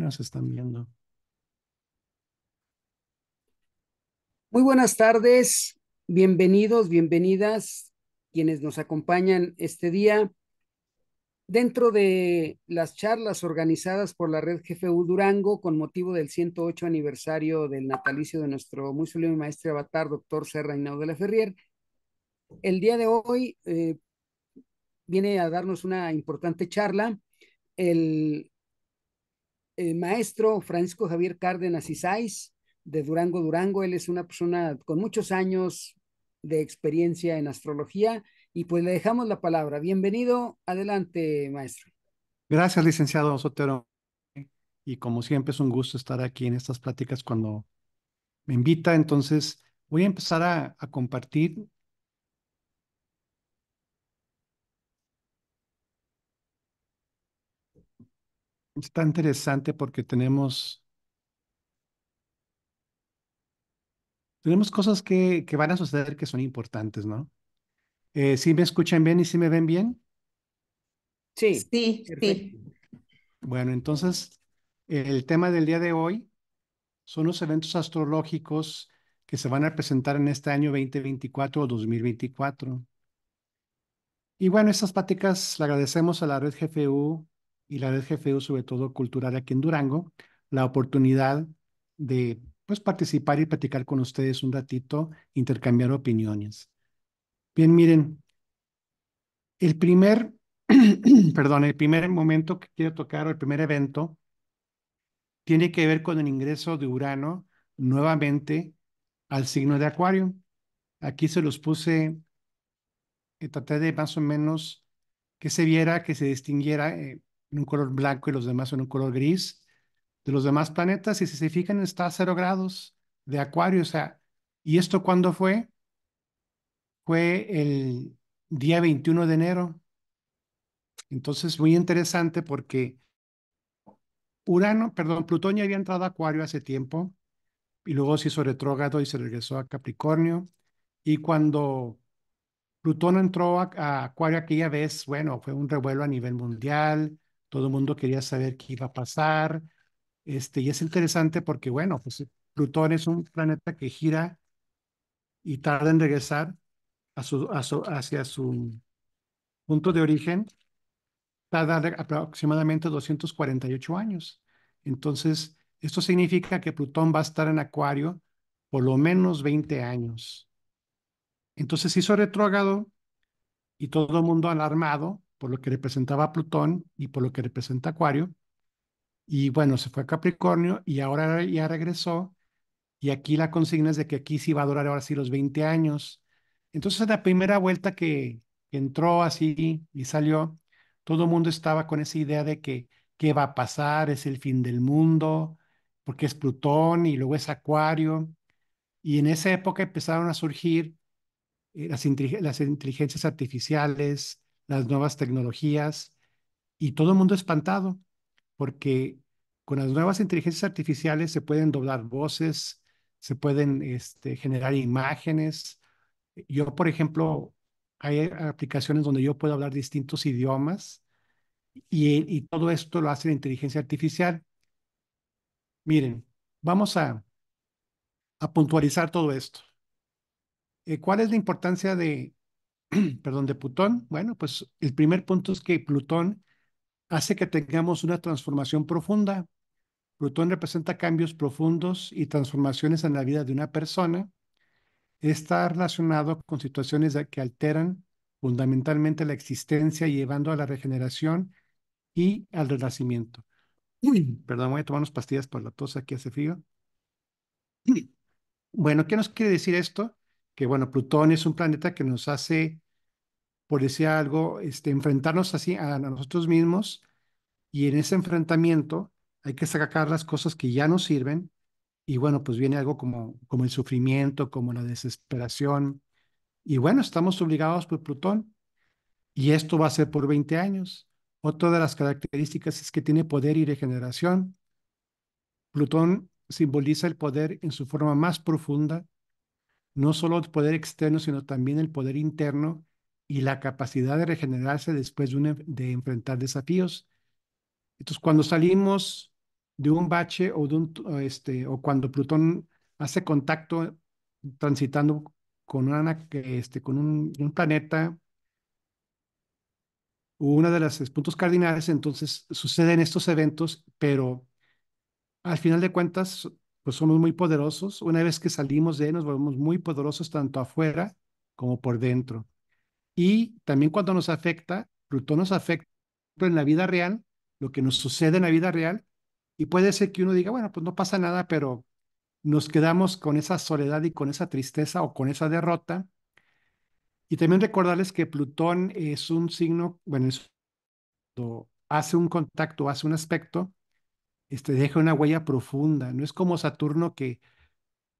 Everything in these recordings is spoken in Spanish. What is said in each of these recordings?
nos están viendo. Muy buenas tardes, bienvenidos, bienvenidas quienes nos acompañan este día. Dentro de las charlas organizadas por la Red GFU Durango con motivo del 108 aniversario del natalicio de nuestro muy sublime maestro avatar, doctor Serra Inau de la Ferrier, el día de hoy eh, viene a darnos una importante charla el eh, maestro Francisco Javier Cárdenas Isais de Durango, Durango. Él es una persona con muchos años de experiencia en astrología y pues le dejamos la palabra. Bienvenido, adelante, maestro. Gracias, licenciado Sotero. Y como siempre es un gusto estar aquí en estas pláticas cuando me invita. Entonces voy a empezar a compartir está interesante porque tenemos, tenemos cosas que, que van a suceder que son importantes, ¿no? Eh, ¿Sí me escuchan bien y si me ven bien? Sí. Sí, sí. Bueno, entonces, el tema del día de hoy son los eventos astrológicos que se van a presentar en este año 2024 o 2024. Y bueno, estas pláticas le agradecemos a la red GFU y la del GFU, sobre todo cultural aquí en Durango, la oportunidad de pues, participar y platicar con ustedes un ratito, intercambiar opiniones. Bien, miren, el primer, perdón, el primer momento que quiero tocar el primer evento tiene que ver con el ingreso de Urano nuevamente al signo de Acuario. Aquí se los puse, eh, traté de más o menos que se viera, que se distinguiera eh, en un color blanco y los demás en un color gris. De los demás planetas, y si se fijan, está a cero grados de Acuario. O sea, ¿y esto cuándo fue? Fue el día 21 de enero. Entonces, muy interesante porque Urano, perdón, Plutón ya había entrado a Acuario hace tiempo y luego se hizo retrógrado y se regresó a Capricornio. Y cuando Plutón entró a, a Acuario aquella vez, bueno, fue un revuelo a nivel mundial, todo el mundo quería saber qué iba a pasar. Este, y es interesante porque, bueno, pues Plutón es un planeta que gira y tarda en regresar a su, hacia su punto de origen, tarda aproximadamente 248 años. Entonces, esto significa que Plutón va a estar en Acuario por lo menos 20 años. Entonces hizo retrógrado y todo el mundo alarmado por lo que representaba Plutón y por lo que representa Acuario. Y bueno, se fue a Capricornio y ahora ya regresó. Y aquí la consigna es de que aquí sí va a durar ahora sí los 20 años. Entonces, la primera vuelta que, entró así y salió, todo el mundo estaba con esa idea de que qué va a pasar, es el fin del mundo, porque es Plutón y luego es Acuario. Y en esa época empezaron a surgir eh, las inteligencias artificiales, las nuevas tecnologías y todo el mundo espantado porque con las nuevas inteligencias artificiales se pueden doblar voces, se pueden este, generar imágenes. Yo, por ejemplo, hay aplicaciones donde yo puedo hablar distintos idiomas y, todo esto lo hace la inteligencia artificial. Miren, vamos a, puntualizar todo esto. Eh, ¿Cuál es la importancia de perdón, de Plutón? Bueno, pues el primer punto es que Plutón hace que tengamos una transformación profunda. Plutón representa cambios profundos y transformaciones en la vida de una persona. Está relacionado con situaciones que alteran fundamentalmente la existencia, llevando a la regeneración y al renacimiento. perdón, voy a tomar unas pastillas por la tos, aquí hace frío. Bueno, ¿qué nos quiere decir esto? que bueno, Plutón es un planeta que nos hace, por decir algo, este, enfrentarnos así a, nosotros mismos y en ese enfrentamiento hay que sacar las cosas que ya no sirven y bueno, pues viene algo como, como el sufrimiento, como la desesperación y bueno, estamos obligados por Plutón y esto va a ser por 20 años. Otra de las características es que tiene poder y regeneración. Plutón simboliza el poder en su forma más profunda no solo el poder externo, sino también el poder interno y la capacidad de regenerarse después de, enfrentar desafíos. Entonces, cuando salimos de un bache o, de un, este, o cuando Plutón hace contacto transitando con, una, este, con un, un planeta, una de las puntos cardinales, entonces suceden estos eventos, pero al final de cuentas pues somos muy poderosos. Una vez que salimos de él, nos volvemos muy poderosos tanto afuera como por dentro. Y también cuando nos afecta, Plutón nos afecta en la vida real, lo que nos sucede en la vida real, y puede ser que uno diga, bueno, pues no pasa nada, pero nos quedamos con esa soledad y con esa tristeza o con esa derrota. Y también recordarles que Plutón es un signo, bueno, hace un contacto, hace un aspecto este, deja una huella profunda. No es como Saturno que,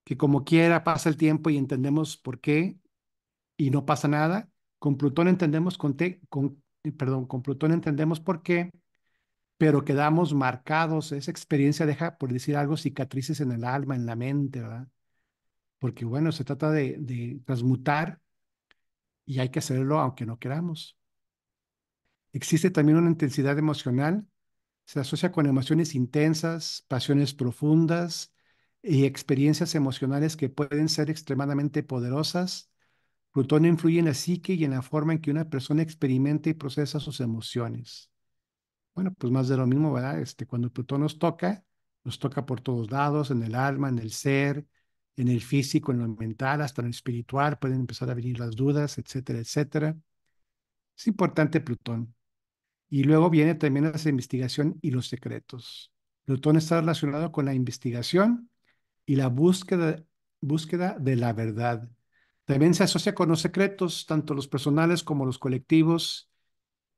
que como quiera pasa el tiempo y entendemos por qué y no pasa nada. Con Plutón entendemos con, con eh, perdón, con Plutón entendemos por qué, pero quedamos marcados. Esa experiencia deja, por decir algo, cicatrices en el alma, en la mente, ¿verdad? Porque bueno, se trata de, de transmutar y hay que hacerlo aunque no queramos. Existe también una intensidad emocional se asocia con emociones intensas, pasiones profundas y experiencias emocionales que pueden ser extremadamente poderosas. Plutón influye en la psique y en la forma en que una persona experimenta y procesa sus emociones. Bueno, pues más de lo mismo, ¿verdad? Este, cuando Plutón nos toca, nos toca por todos lados, en el alma, en el ser, en el físico, en lo mental, hasta en lo espiritual, pueden empezar a venir las dudas, etcétera, etcétera. Es importante Plutón. Y luego viene también la investigación y los secretos. Plutón está relacionado con la investigación y la búsqueda, búsqueda de la verdad. También se asocia con los secretos, tanto los personales como los colectivos,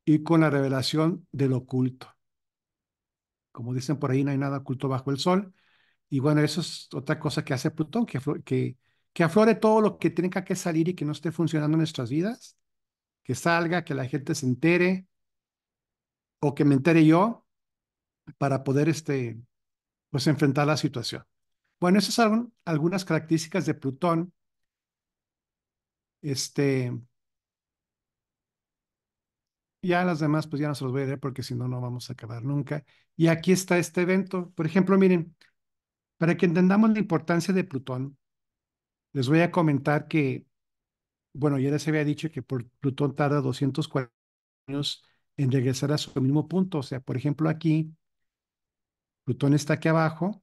y con la revelación del oculto. Como dicen por ahí, no hay nada oculto bajo el sol. Y bueno, eso es otra cosa que hace Plutón, que, que, que aflore todo lo que tenga que salir y que no esté funcionando en nuestras vidas, que salga, que la gente se entere, o que me entere yo para poder este, pues, enfrentar la situación. Bueno, esas son algunas características de Plutón. Este, ya las demás, pues ya no se los voy a leer porque si no, no vamos a acabar nunca. Y aquí está este evento. Por ejemplo, miren, para que entendamos la importancia de Plutón, les voy a comentar que, bueno, ya les había dicho que por Plutón tarda 240 años en regresar a su mismo punto. O sea, por ejemplo, aquí, Plutón está aquí abajo,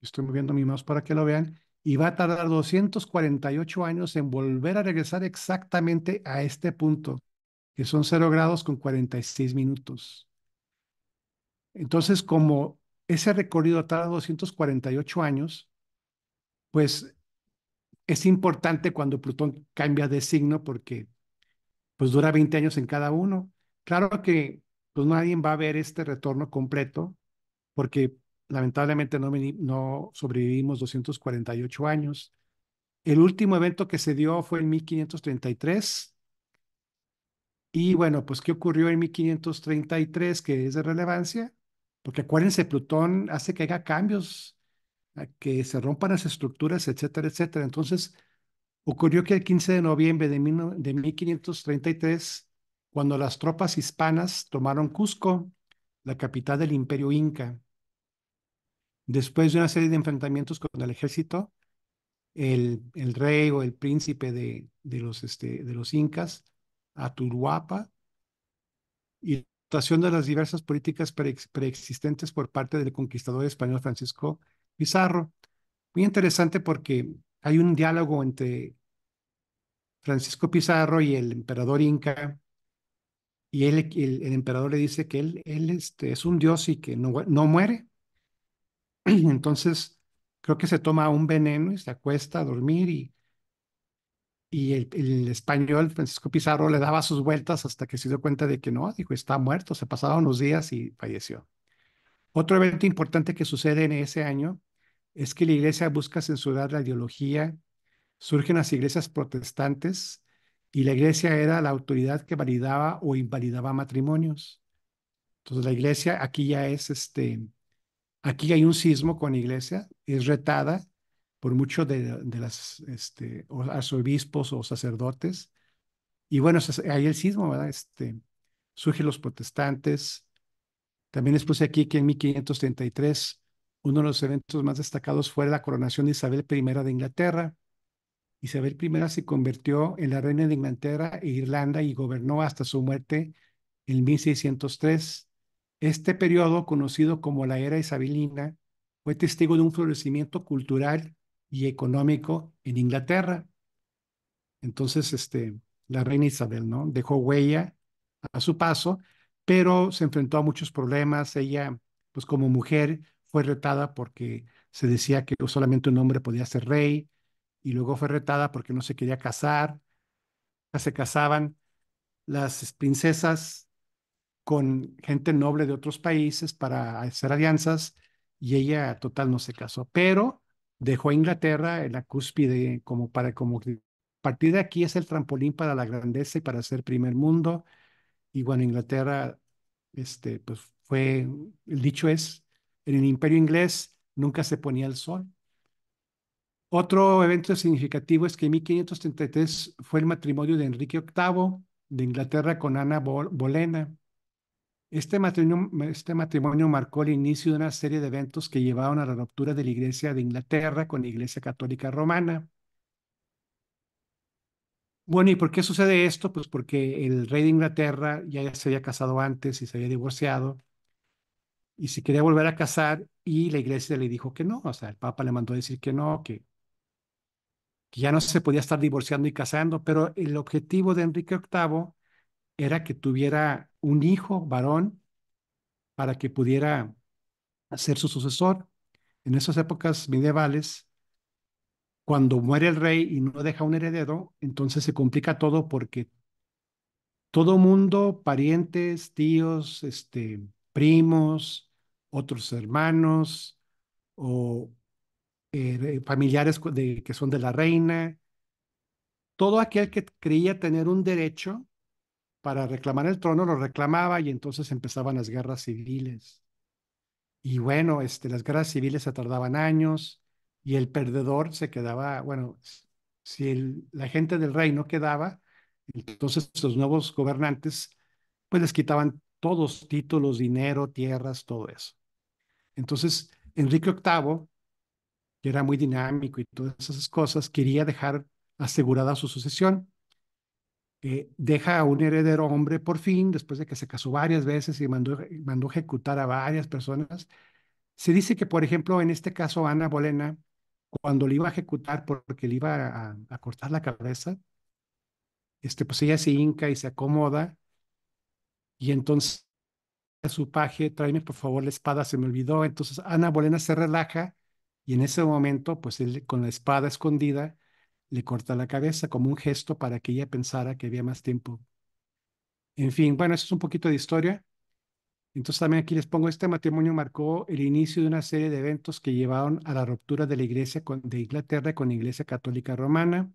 estoy moviendo mi mouse para que lo vean, y va a tardar 248 años en volver a regresar exactamente a este punto, que son 0 grados con 46 minutos. Entonces, como ese recorrido tarda 248 años, pues es importante cuando Plutón cambia de signo porque pues dura 20 años en cada uno. Claro que pues nadie va a ver este retorno completo porque lamentablemente no, sobrevivimos 248 años. El último evento que se dio fue en 1533. Y bueno, pues ¿qué ocurrió en 1533 que es de relevancia? Porque acuérdense, Plutón hace que haya cambios, que se rompan las estructuras, etcétera, etcétera. Entonces, ocurrió que el 15 de noviembre de, de 1533 cuando las tropas hispanas tomaron Cusco, la capital del imperio inca. Después de una serie de enfrentamientos con el ejército, el, rey o el príncipe de, los, este, de los incas, Aturuapa, y situación de las diversas políticas preexistentes por parte del conquistador español Francisco Pizarro. Muy interesante porque hay un diálogo entre Francisco Pizarro y el emperador inca y el, emperador le dice que él, este, es un dios y que no, no muere. Entonces, creo que se toma un veneno y se acuesta a dormir y, el, español Francisco Pizarro le daba sus vueltas hasta que se dio cuenta de que no, dijo, está muerto, se pasaron unos días y falleció. Otro evento importante que sucede en ese año es que la iglesia busca censurar la ideología, surgen las iglesias protestantes y la iglesia era la autoridad que validaba o invalidaba matrimonios. Entonces la iglesia aquí ya es este, aquí hay un sismo con la iglesia, es retada por muchos de, los este, arzobispos o sacerdotes. Y bueno, hay el sismo, ¿verdad? Este, surgen los protestantes. También expuse aquí que en 1533 uno de los eventos más destacados fue la coronación de Isabel I de Inglaterra. Isabel I se convirtió en la reina de Inglaterra e Irlanda y gobernó hasta su muerte en 1603. Este periodo, conocido como la era isabelina, fue testigo de un florecimiento cultural y económico en Inglaterra. Entonces, este, la reina Isabel, ¿no? Dejó huella a su paso, pero se enfrentó a muchos problemas. Ella, pues como mujer, fue retada porque se decía que solamente un hombre podía ser rey y luego fue retada porque no se quería casar. Se casaban las princesas con gente noble de otros países para hacer alianzas y ella total no se casó, pero dejó a Inglaterra en la cúspide como para como a partir de aquí es el trampolín para la grandeza y para ser primer mundo y bueno, Inglaterra este pues fue el dicho es en el imperio inglés nunca se ponía el sol otro evento significativo es que en 1533 fue el matrimonio de Enrique VIII de Inglaterra con Ana Bolena. Este matrimonio, este matrimonio marcó el inicio de una serie de eventos que llevaron a la ruptura de la Iglesia de Inglaterra con la Iglesia Católica Romana. Bueno, ¿y por qué sucede esto? Pues porque el rey de Inglaterra ya se había casado antes y se había divorciado y se quería volver a casar y la iglesia le dijo que no, o sea, el papa le mandó a decir que no, que que ya no se podía estar divorciando y casando, pero el objetivo de Enrique VIII era que tuviera un hijo varón para que pudiera ser su sucesor. En esas épocas medievales, cuando muere el rey y no deja un heredero, entonces se complica todo porque todo mundo, parientes, tíos, este, primos, otros hermanos o eh, eh, familiares que son de la reina, todo aquel que creía tener un derecho para reclamar el trono lo reclamaba y entonces empezaban las guerras civiles. Y bueno, este, las guerras civiles se tardaban años y el perdedor se quedaba, bueno, si la gente del reino quedaba, entonces los nuevos gobernantes pues les quitaban todos títulos, dinero, tierras, todo eso. Entonces, Enrique VIII que era muy dinámico y todas esas cosas, quería dejar asegurada su sucesión. Eh, deja a un heredero hombre por fin, después de que se casó varias veces y mandó, mandó ejecutar a varias personas. Se dice que, por ejemplo, en este caso, Ana Bolena, cuando le iba a ejecutar porque le iba a, cortar la cabeza, este, pues ella se hinca y se acomoda. Y entonces a su paje, tráeme por favor la espada, se me olvidó. Entonces Ana Bolena se relaja y en ese momento, pues él con la espada escondida le corta la cabeza como un gesto para que ella pensara que había más tiempo. En fin, bueno, eso es un poquito de historia. Entonces también aquí les pongo, este matrimonio marcó el inicio de una serie de eventos que llevaron a la ruptura de la iglesia con, de Inglaterra con la iglesia católica romana.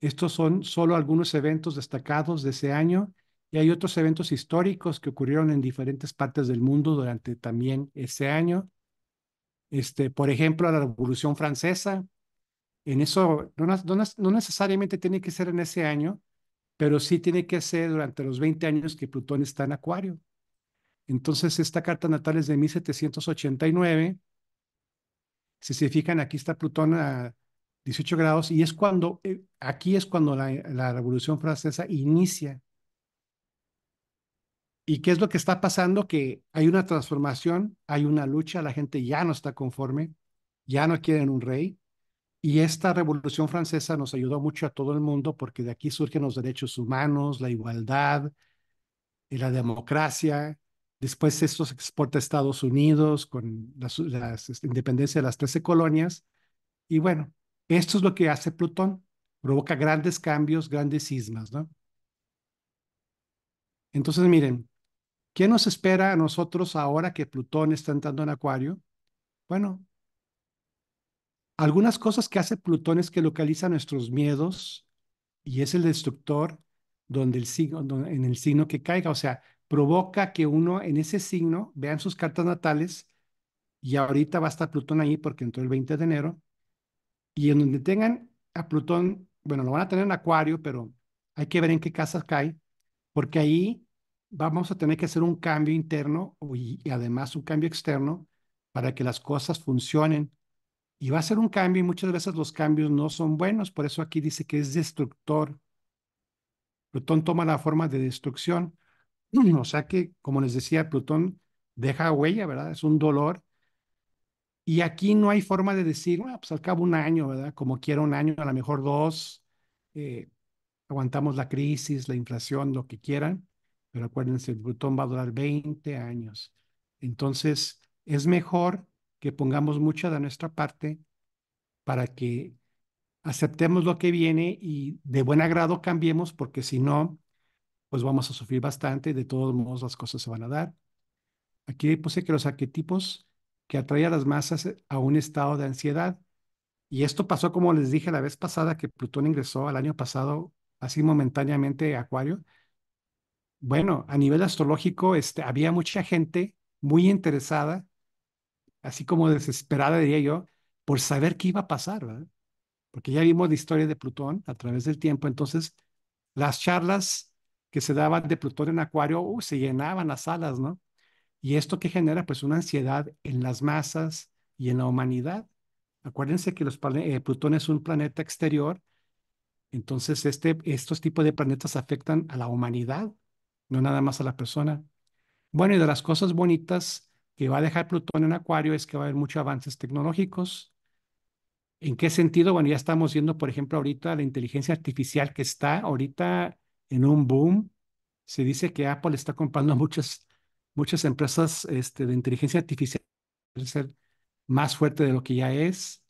Estos son solo algunos eventos destacados de ese año y hay otros eventos históricos que ocurrieron en diferentes partes del mundo durante también ese año. Este, por ejemplo, a la Revolución Francesa. En eso no, necesariamente tiene que ser en ese año, pero sí tiene que ser durante los 20 años que Plutón está en Acuario. Entonces, esta carta natal es de 1789. Si se fijan, aquí está Plutón a 18 grados y es cuando, eh, aquí es cuando la, la Revolución Francesa inicia. ¿Y qué es lo que está pasando? Que hay una transformación, hay una lucha, la gente ya no está conforme, ya no quieren un rey. Y esta revolución francesa nos ayudó mucho a todo el mundo porque de aquí surgen los derechos humanos, la igualdad, y eh, la democracia. Después esto se exporta a Estados Unidos con la, la este, independencia de las 13 colonias. Y bueno, esto es lo que hace Plutón. Provoca grandes cambios, grandes sismas, ¿no? Entonces, miren, ¿Qué nos espera a nosotros ahora que Plutón está entrando en Acuario? Bueno, algunas cosas que hace Plutón es que localiza nuestros miedos y es el destructor donde el signo, en el signo que caiga, o sea, provoca que uno en ese signo vean sus cartas natales y ahorita va a estar Plutón ahí porque entró el 20 de enero y en donde tengan a Plutón, bueno, lo van a tener en Acuario, pero hay que ver en qué casa cae, porque ahí vamos a tener que hacer un cambio interno y, además un cambio externo para que las cosas funcionen. Y va a ser un cambio y muchas veces los cambios no son buenos, por eso aquí dice que es destructor. Plutón toma la forma de destrucción. O sea que, como les decía, Plutón deja huella, ¿verdad? Es un dolor. Y aquí no hay forma de decir, bueno, ah, pues al cabo un año, ¿verdad? Como quiera un año, a lo mejor dos, eh, aguantamos la crisis, la inflación, lo que quieran. Pero acuérdense, el va a durar 20 años. Entonces, es mejor que pongamos mucha de nuestra parte para que aceptemos lo que viene y de buen agrado cambiemos, porque si no, pues vamos a sufrir bastante. De todos modos, las cosas se van a dar. Aquí puse que los arquetipos que atraen a las masas a un estado de ansiedad. Y esto pasó, como les dije la vez pasada, que Plutón ingresó al año pasado así momentáneamente Acuario. Bueno, a nivel astrológico, este, había mucha gente muy interesada, así como desesperada, diría yo, por saber qué iba a pasar, ¿verdad? Porque ya vimos la historia de Plutón a través del tiempo, entonces las charlas que se daban de Plutón en Acuario uh, se llenaban las salas, ¿no? Y esto que genera pues una ansiedad en las masas y en la humanidad. Acuérdense que los eh, Plutón es un planeta exterior, entonces este, estos tipos de planetas afectan a la humanidad no nada más a la persona. Bueno, y de las cosas bonitas que va a dejar Plutón en Acuario es que va a haber muchos avances tecnológicos. ¿En qué sentido? Bueno, ya estamos viendo, por ejemplo, ahorita la inteligencia artificial que está ahorita en un boom. Se dice que Apple está comprando muchas, muchas empresas este, de inteligencia artificial para ser más fuerte de lo que ya es.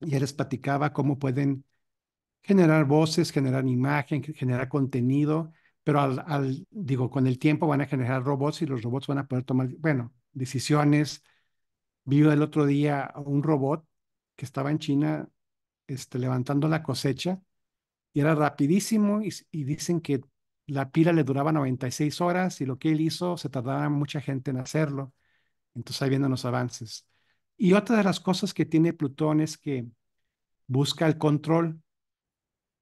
Ya les platicaba cómo pueden generar voces, generar imagen, generar contenido pero al, digo, con el tiempo van a generar robots y los robots van a poder tomar, bueno, decisiones. Vi el otro día un robot que estaba en China este, levantando la cosecha y era rapidísimo y, dicen que la pila le duraba 96 horas y lo que él hizo se tardaba mucha gente en hacerlo. Entonces ahí viendo los avances. Y otra de las cosas que tiene Plutón es que busca el control.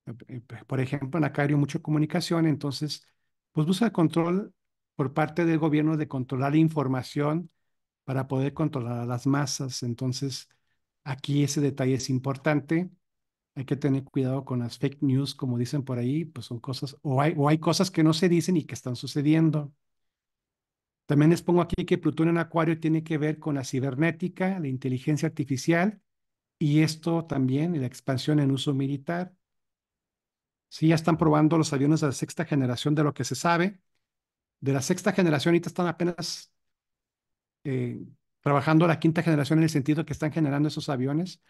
Eh, eh, pues, por ejemplo, en acá hay mucho comunicación, entonces, pues busca control por parte del gobierno de controlar información para poder controlar a las masas. Entonces, aquí ese detalle es importante. Hay que tener cuidado con las fake news, como dicen por ahí, pues son cosas, o o hay cosas que no se dicen y que están sucediendo. También les pongo aquí que Plutón en Acuario tiene que ver con la cibernética, la inteligencia artificial y esto también, la expansión en uso militar. Sí, ya están probando los aviones de la sexta generación de lo que se sabe. De la sexta generación ahorita están apenas eh, trabajando la quinta generación en el sentido que están generando esos aviones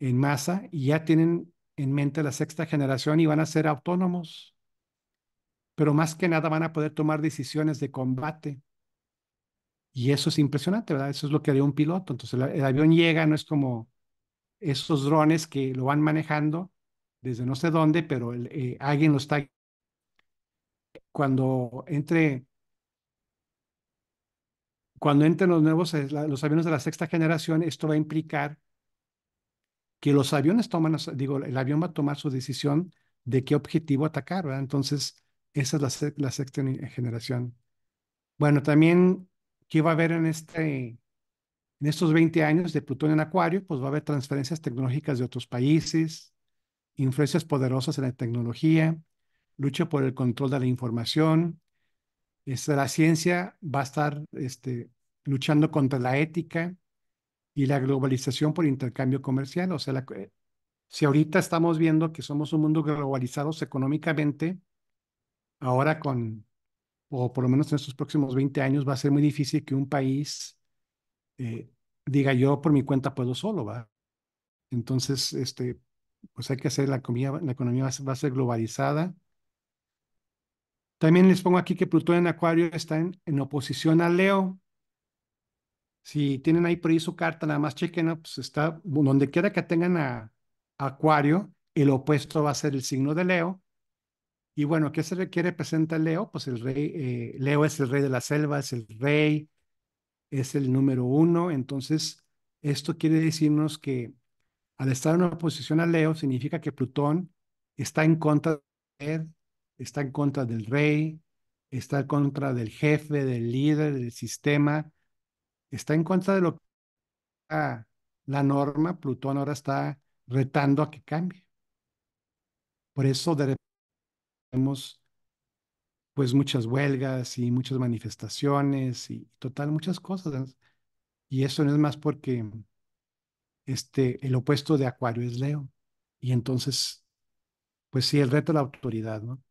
en masa y ya tienen en mente la sexta generación y van a ser autónomos. Pero más que nada van a poder tomar decisiones de combate. Y eso es impresionante, ¿verdad? Eso es lo que haría un piloto. Entonces el avión llega, no es como esos drones que lo van manejando desde no sé dónde, pero eh, alguien lo está. Cuando entre. Cuando entren los nuevos, los aviones de la sexta generación, esto va a implicar que los aviones toman, digo, el avión va a tomar su decisión de qué objetivo atacar, ¿verdad? Entonces, esa es la, la sexta generación. Bueno, también, ¿qué va a haber en este, en estos 20 años de Plutón en Acuario? Pues va a haber transferencias tecnológicas de otros países, influencias poderosas en la tecnología, lucha por el control de la información. Este, la ciencia va a estar este, luchando contra la ética y la globalización por intercambio comercial. O sea, la, eh, si ahorita estamos viendo que somos un mundo globalizado económicamente, ahora con, o por lo menos en estos próximos 20 años, va a ser muy difícil que un país eh, diga yo por mi cuenta puedo solo, ¿va? Entonces, este, pues hay que hacer la economía, la economía va, a ser globalizada. También les pongo aquí que Plutón en Acuario está en, oposición a Leo. Si tienen ahí por ahí su carta, nada más chequen, pues está donde quiera que tengan a, Acuario, el opuesto va a ser el signo de Leo. Y bueno, ¿qué se requiere? Presenta Leo, pues el rey, eh, Leo es el rey de la selva, es el rey, es el número uno. Entonces, esto quiere decirnos que al estar en oposición a Leo, significa que Plutón está en contra de él, está en contra del rey, está en contra del jefe, del líder, del sistema, está en contra de lo que la norma. Plutón ahora está retando a que cambie. Por eso de repente pues muchas huelgas y muchas manifestaciones y total muchas cosas. Y eso no es más porque este, el opuesto de Acuario es Leo. Y entonces, pues sí, el reto de la autoridad, ¿no?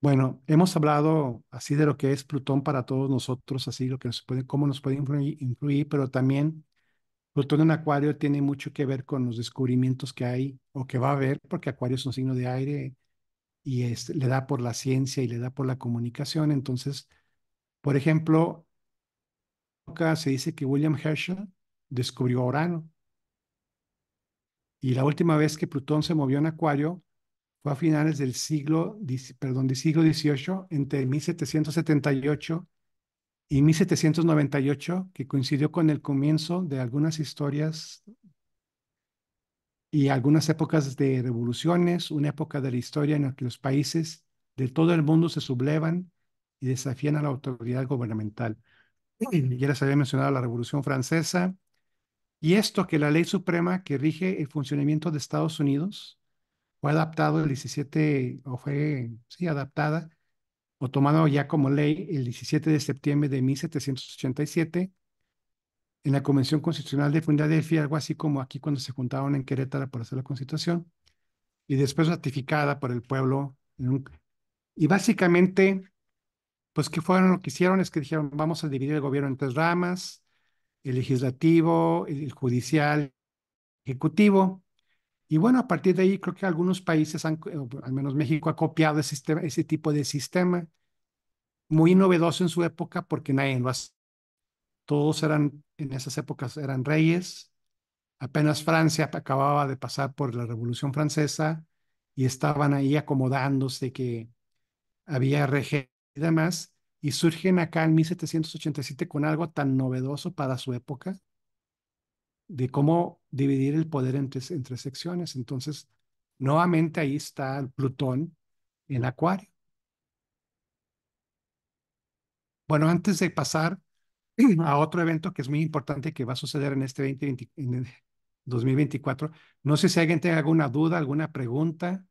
Bueno, hemos hablado así de lo que es Plutón para todos nosotros, así lo que nos puede, cómo nos puede influir, pero también Plutón en Acuario tiene mucho que ver con los descubrimientos que hay o que va a haber, porque Acuario es un signo de aire y es, le da por la ciencia y le da por la comunicación. Entonces, por ejemplo, se dice que William Herschel descubrió Orano Y la última vez que Plutón se movió en Acuario fue a finales del siglo, perdón, del siglo XVIII, entre 1778 y 1798, que coincidió con el comienzo de algunas historias y algunas épocas de revoluciones, una época de la historia en la que los países de todo el mundo se sublevan y desafían a la autoridad gubernamental ya les había mencionado la Revolución Francesa, y esto que la ley suprema que rige el funcionamiento de Estados Unidos fue adaptado el 17, o fue, sí, adaptada, o tomada ya como ley el 17 de septiembre de 1787 en la Convención Constitucional de Filadelfia, algo así como aquí cuando se juntaron en Querétaro para hacer la Constitución, y después ratificada por el pueblo. Y básicamente pues que fueron lo que hicieron es que dijeron, vamos a dividir el gobierno en tres ramas, el legislativo, el judicial, ejecutivo. Y bueno, a partir de ahí creo que algunos países, han, eh, al menos México, ha copiado ese, sistema, ese tipo de sistema, muy novedoso en su época porque nadie lo hace. Todos eran, en esas épocas eran reyes. Apenas Francia acababa de pasar por la Revolución Francesa y estaban ahí acomodándose que había y demás, y surgen acá en 1787 con algo tan novedoso para su época, de cómo dividir el poder entre, entre secciones. Entonces, nuevamente ahí está Plutón en Acuario. Bueno, antes de pasar a otro evento que es muy importante que va a suceder en este 2024, no sé si alguien tenga alguna duda, alguna pregunta.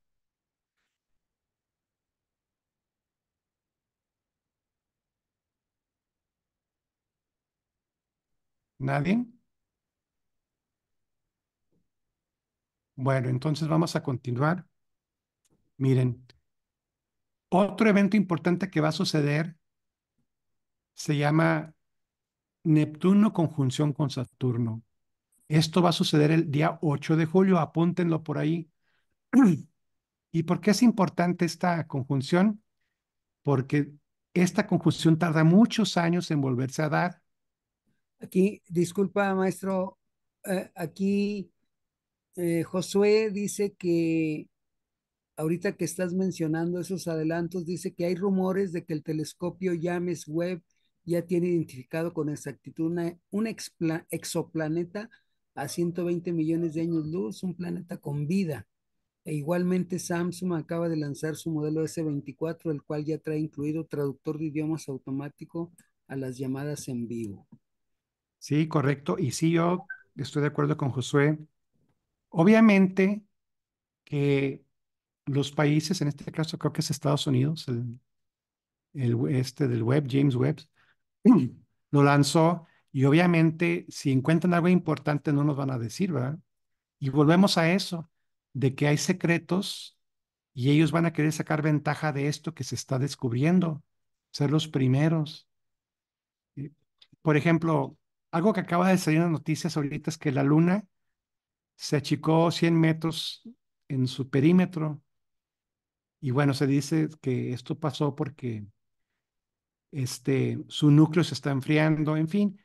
¿Nadie? Bueno, entonces vamos a continuar. Miren, otro evento importante que va a suceder se llama Neptuno conjunción con Saturno. Esto va a suceder el día 8 de julio, apúntenlo por ahí. ¿Y por qué es importante esta conjunción? Porque esta conjunción tarda muchos años en volverse a dar Aquí, disculpa, maestro, eh, aquí eh, Josué dice que ahorita que estás mencionando esos adelantos, dice que hay rumores de que el telescopio James Webb ya tiene identificado con exactitud un exoplaneta a 120 millones de años luz, un planeta con vida. E igualmente Samsung acaba de lanzar su modelo S24, el cual ya trae incluido traductor de idiomas automático a las llamadas en vivo. Sí, correcto. Y sí, yo estoy de acuerdo con Josué. Obviamente que los países, en este caso creo que es Estados Unidos, el, este del web, James Webb, lo lanzó y obviamente si encuentran algo importante no nos van a decir, ¿verdad? Y volvemos a eso, de que hay secretos y ellos van a querer sacar ventaja de esto que se está descubriendo, ser los primeros. Por ejemplo, algo que acaba de salir en las noticias ahorita es que la Luna se achicó 100 metros en su perímetro. Y bueno, se dice que esto pasó porque este, su núcleo se está enfriando, en fin.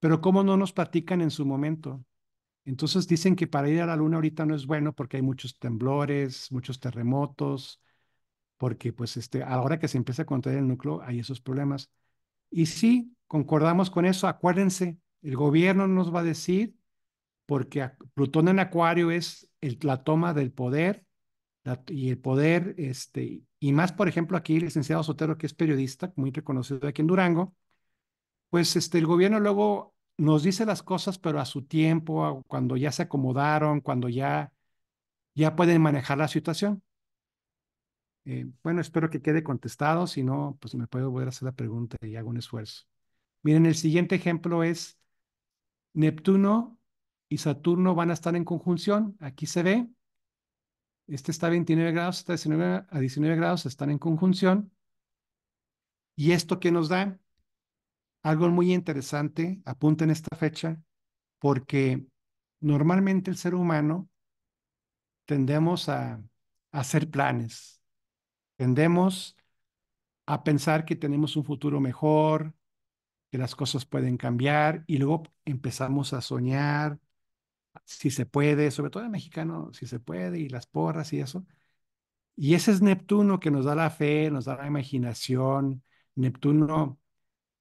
Pero ¿cómo no nos platican en su momento? Entonces dicen que para ir a la Luna ahorita no es bueno porque hay muchos temblores, muchos terremotos, porque pues este, ahora que se empieza a contraer el núcleo hay esos problemas. Y sí, concordamos con eso. Acuérdense, el gobierno nos va a decir, porque Plutón en Acuario es la toma del poder y el poder, este, y más, por ejemplo, aquí el licenciado Sotero, que es periodista, muy reconocido aquí en Durango, pues este, el gobierno luego nos dice las cosas, pero a su tiempo, cuando ya se acomodaron, cuando ya, ya pueden manejar la situación. Eh, bueno, espero que quede contestado, si no, pues me puedo volver a hacer la pregunta y hago un esfuerzo. Miren, el siguiente ejemplo es Neptuno y Saturno van a estar en conjunción. Aquí se ve. Este está a 29 grados, está a 19, grados, están en conjunción. ¿Y esto que nos da? Algo muy interesante, apunta en esta fecha, porque normalmente el ser humano tendemos a hacer planes, tendemos a pensar que tenemos un futuro mejor, que las cosas pueden cambiar y luego empezamos a soñar, si se puede, sobre todo el mexicano, si se puede, y las porras y eso. Y ese es Neptuno que nos da la fe, nos da la imaginación. Neptuno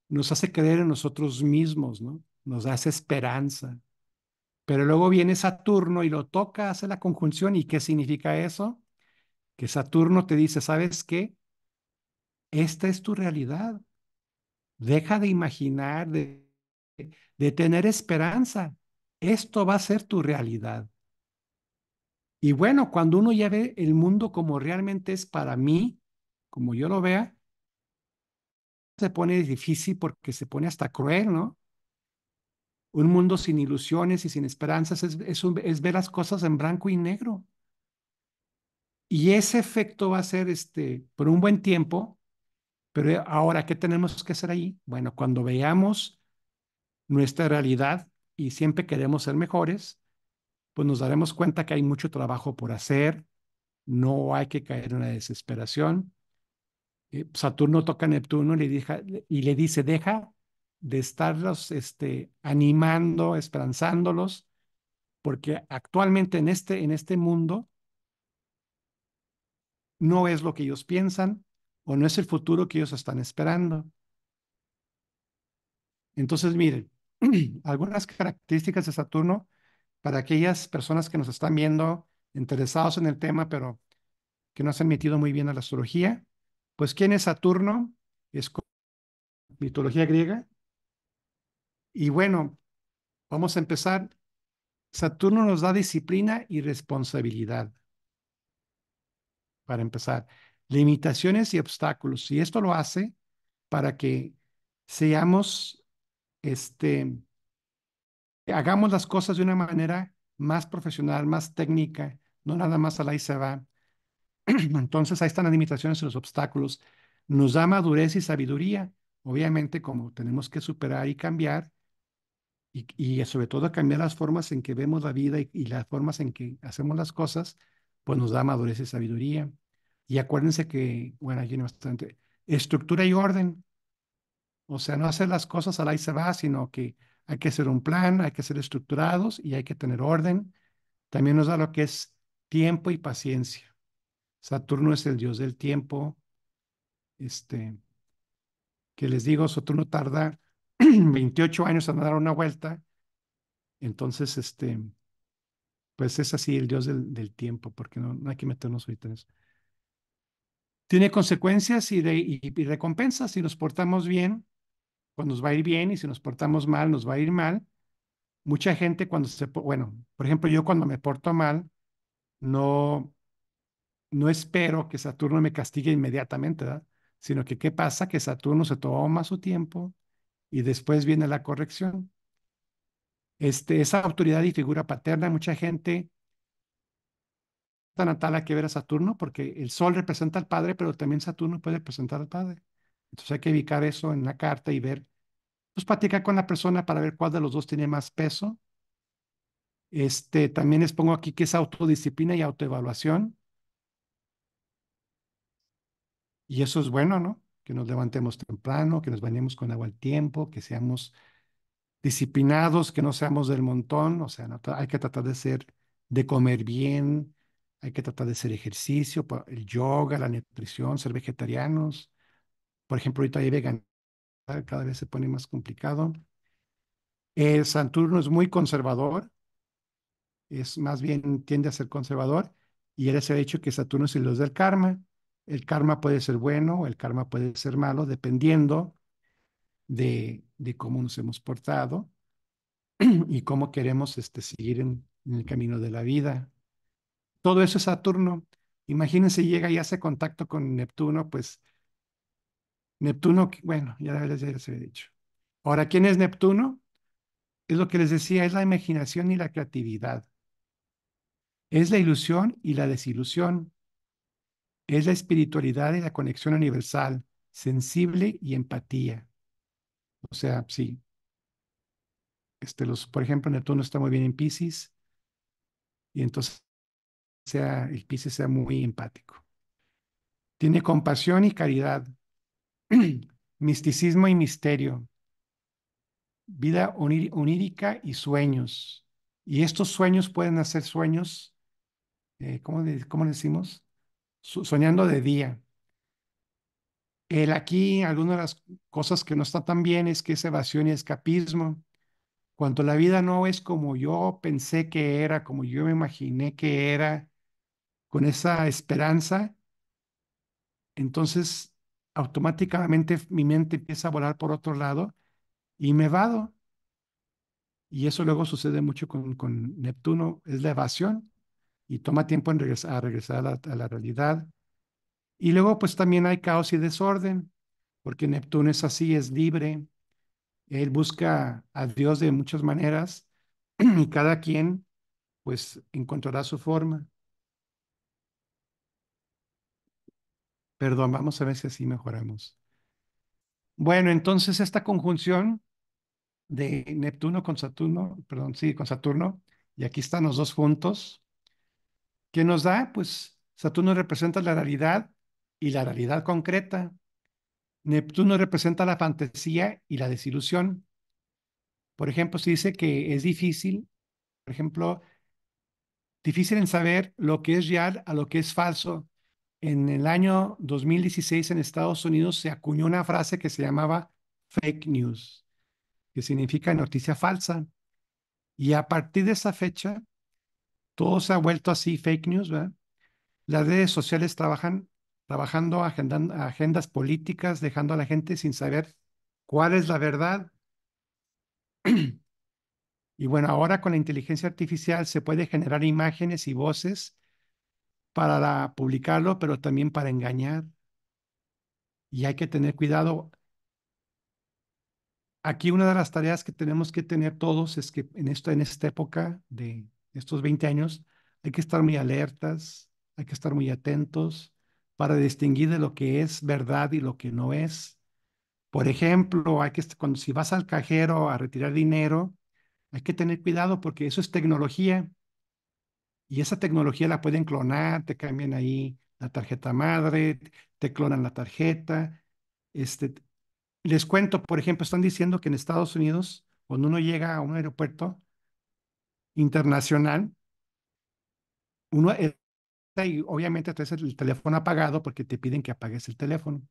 nos hace creer en nosotros mismos, ¿no? Nos da esa esperanza. Pero luego viene Saturno y lo toca, hace la conjunción. ¿Y qué significa eso? Que Saturno te dice, ¿sabes qué? Esta es tu realidad. Deja de imaginar, de de tener esperanza. Esto va a ser tu realidad. Y bueno, cuando uno ya ve el mundo como realmente es para mí, como yo lo vea, se pone difícil porque se pone hasta cruel, ¿no? Un mundo sin ilusiones y sin esperanzas es, es, ver las cosas en blanco y negro. Y ese efecto va a ser este, por un buen tiempo, pero eh, ahora, ¿qué tenemos que hacer ahí? Bueno, cuando veamos nuestra realidad y siempre queremos ser mejores, pues nos daremos cuenta que hay mucho trabajo por hacer, no hay que caer en la desesperación. Eh, Saturno toca a Neptuno y le, y le dice, deja de estarlos este, animando, esperanzándolos, porque actualmente en este, en este mundo no es lo que ellos piensan o no es el futuro que ellos están esperando. Entonces, miren, algunas características de Saturno para aquellas personas que nos están viendo interesados en el tema, pero que no se han metido muy bien a la astrología. Pues, ¿quién es Saturno? Es mitología griega. Y bueno, vamos a empezar. Saturno nos da disciplina y responsabilidad. Para empezar, limitaciones y obstáculos. Y esto lo hace para que seamos este, hagamos las cosas de una manera más profesional, más técnica, no nada más a la y se va. Entonces ahí están las limitaciones y los obstáculos. Nos da madurez y sabiduría, obviamente como tenemos que superar y cambiar, y, sobre todo cambiar las formas en que vemos la vida y, las formas en que hacemos las cosas, pues nos da madurez y sabiduría. Y acuérdense que, bueno, aquí no bastante, estructura y orden, o sea, no hacer las cosas al ahí se va, sino que hay que hacer un plan, hay que ser estructurados y hay que tener orden. También nos da lo que es tiempo y paciencia. Saturno es el dios del tiempo. Este, que les digo, Saturno tarda 28 años en dar una vuelta. Entonces, este, pues es así el dios del, tiempo, porque no, hay que meternos ahorita en eso. Tiene consecuencias y, y recompensas si nos portamos bien cuando nos va a ir bien y si nos portamos mal, nos va a ir mal. Mucha gente cuando se, bueno, por ejemplo, yo cuando me porto mal, no, no espero que Saturno me castigue inmediatamente, ¿verdad? Sino que qué pasa, que Saturno se toma su tiempo y después viene la corrección. Este, esa autoridad y figura paterna, mucha gente tan natal a que ver a Saturno, porque el Sol representa al Padre, pero también Saturno puede representar al Padre. Entonces hay que ubicar eso en la carta y ver, pues platicar con la persona para ver cuál de los dos tiene más peso. Este, también les pongo aquí que es autodisciplina y autoevaluación. Y eso es bueno, ¿no? Que nos levantemos temprano, que nos bañemos con agua al tiempo, que seamos disciplinados, que no seamos del montón. O sea, hay que tratar de ser, de comer bien, hay que tratar de hacer ejercicio, el yoga, la nutrición, ser vegetarianos por ejemplo, ahorita hay vegan, cada vez se pone más complicado. El eh, Saturno es muy conservador, es más bien tiende a ser conservador, y él se ha dicho que Saturno es el dios del karma. El karma puede ser bueno, o el karma puede ser malo, dependiendo de, de cómo nos hemos portado y cómo queremos este, seguir en el camino de la vida. Todo eso es Saturno. Imagínense, llega y hace contacto con Neptuno, pues Neptuno, bueno, ya les, había dicho. Ahora, ¿quién es Neptuno? Es lo que les decía, es la imaginación y la creatividad. Es la ilusión y la desilusión. Es la espiritualidad y la conexión universal, sensible y empatía. O sea, sí. Este, los, por ejemplo, Neptuno está muy bien en Pisces y entonces sea, el Pisces sea muy empático. Tiene compasión y caridad, Misticismo y misterio. Vida onírica y sueños. Y estos sueños pueden hacer sueños, eh, ¿cómo, decimos? soñando de día. El aquí, alguna de las cosas que no está tan bien es que es evasión y escapismo. Cuando la vida no es como yo pensé que era, como yo me imaginé que era, con esa esperanza, entonces automáticamente mi mente empieza a volar por otro lado y me vado. Y eso luego sucede mucho con, Neptuno, es la evasión y toma tiempo en regresar, a regresar a la, a la realidad. Y luego pues también hay caos y desorden, porque Neptuno es así, es libre, él busca a Dios de muchas maneras y cada quien pues encontrará su forma. Perdón, vamos a ver si así mejoramos. Bueno, entonces esta conjunción de Neptuno con Saturno, perdón, sí, con Saturno, y aquí están los dos juntos, ¿qué nos da? Pues Saturno representa la realidad y la realidad concreta. Neptuno representa la fantasía y la desilusión. Por ejemplo, se dice que es difícil, por ejemplo, difícil en saber lo que es real a lo que es falso en el año 2016 en Estados Unidos se acuñó una frase que se llamaba fake news, que significa noticia falsa. Y a partir de esa fecha, todo se ha vuelto así, fake news, Las redes sociales trabajan trabajando agendas políticas, dejando a la gente sin saber cuál es la verdad. Y bueno, ahora con la inteligencia artificial se puede generar imágenes y voces para publicarlo, pero también para engañar. Y hay que tener cuidado. Aquí una de las tareas que tenemos que tener todos es que en, esto, en esta época de estos 20 años hay que estar muy alertas, hay que estar muy atentos para distinguir de lo que es verdad y lo que no es. Por ejemplo, hay que, cuando si vas al cajero a retirar dinero, hay que tener cuidado porque eso es tecnología y esa tecnología la pueden clonar, te cambian ahí la tarjeta madre, te clonan la tarjeta. Este, les cuento, por ejemplo, están diciendo que en Estados Unidos, cuando uno llega a un aeropuerto internacional, uno y obviamente traes el teléfono apagado porque te piden que apagues el teléfono.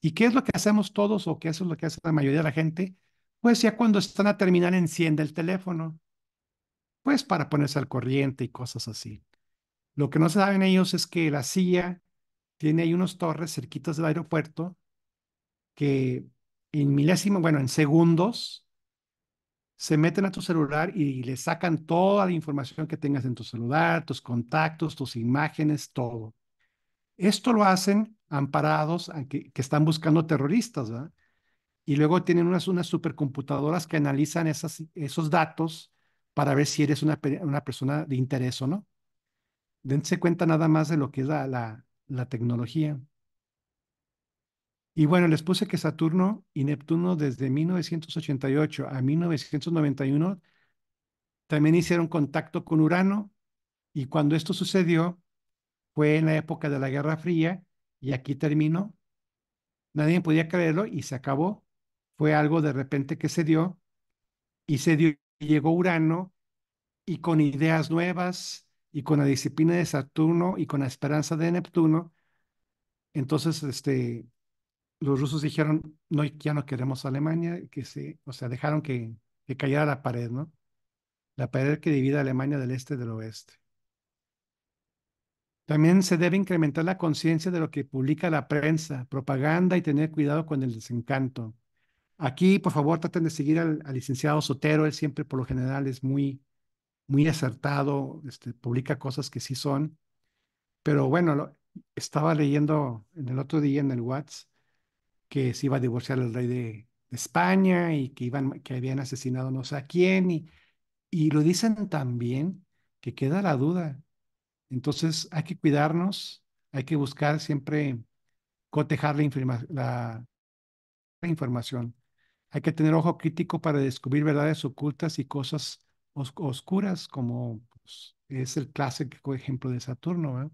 ¿Y qué es lo que hacemos todos o qué es lo que hace la mayoría de la gente? Pues ya cuando están a terminar enciende el teléfono pues para ponerse al corriente y cosas así. Lo que no saben ellos es que la CIA tiene ahí unos torres cerquitas del aeropuerto que en milésimos, bueno, en segundos, se meten a tu celular y le sacan toda la información que tengas en tu celular, tus contactos, tus imágenes, todo. Esto lo hacen amparados que, están buscando terroristas, ¿verdad? Y luego tienen unas, unas supercomputadoras que analizan esas, esos datos para ver si eres una, persona de interés o no. Dense cuenta nada más de lo que es la, la tecnología. Y bueno, les puse que Saturno y Neptuno desde 1988 a 1991 también hicieron contacto con Urano y cuando esto sucedió fue en la época de la Guerra Fría y aquí terminó. Nadie podía creerlo y se acabó. Fue algo de repente que se dio y se dio llegó Urano y con ideas nuevas y con la disciplina de Saturno y con la esperanza de Neptuno, entonces este, los rusos dijeron, no, ya no queremos Alemania, que se, o sea, dejaron que, que cayera la pared, ¿no? La pared que divide a Alemania del este y del oeste. También se debe incrementar la conciencia de lo que publica la prensa, propaganda y tener cuidado con el desencanto. Aquí, por favor, traten de seguir al, licenciado Sotero, él siempre por lo general es muy, muy acertado, este, publica cosas que sí son, pero bueno, estaba leyendo en el otro día en el WhatsApp que se iba a divorciar el rey de, España y que, iban, que habían asesinado no sé a quién, y, y lo dicen tan que queda la duda. Entonces hay que cuidarnos, hay que buscar siempre cotejar la información. Hay que tener ojo crítico para descubrir verdades ocultas y cosas oscuras, como pues, es el clásico ejemplo de Saturno.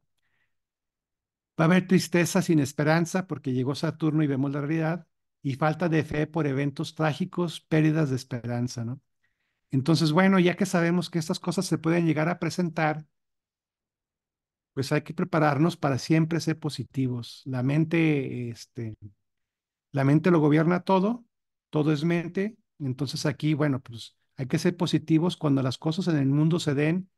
Va a haber tristeza sin esperanza porque llegó Saturno y vemos la realidad, y falta de fe por eventos trágicos, pérdidas de esperanza. ¿no? Entonces, bueno, ya que sabemos que estas cosas se pueden llegar a presentar, pues hay que prepararnos para siempre ser positivos. La mente, este, la mente lo gobierna todo todo es mente. Entonces aquí, bueno, pues hay que ser positivos cuando las cosas en el mundo se den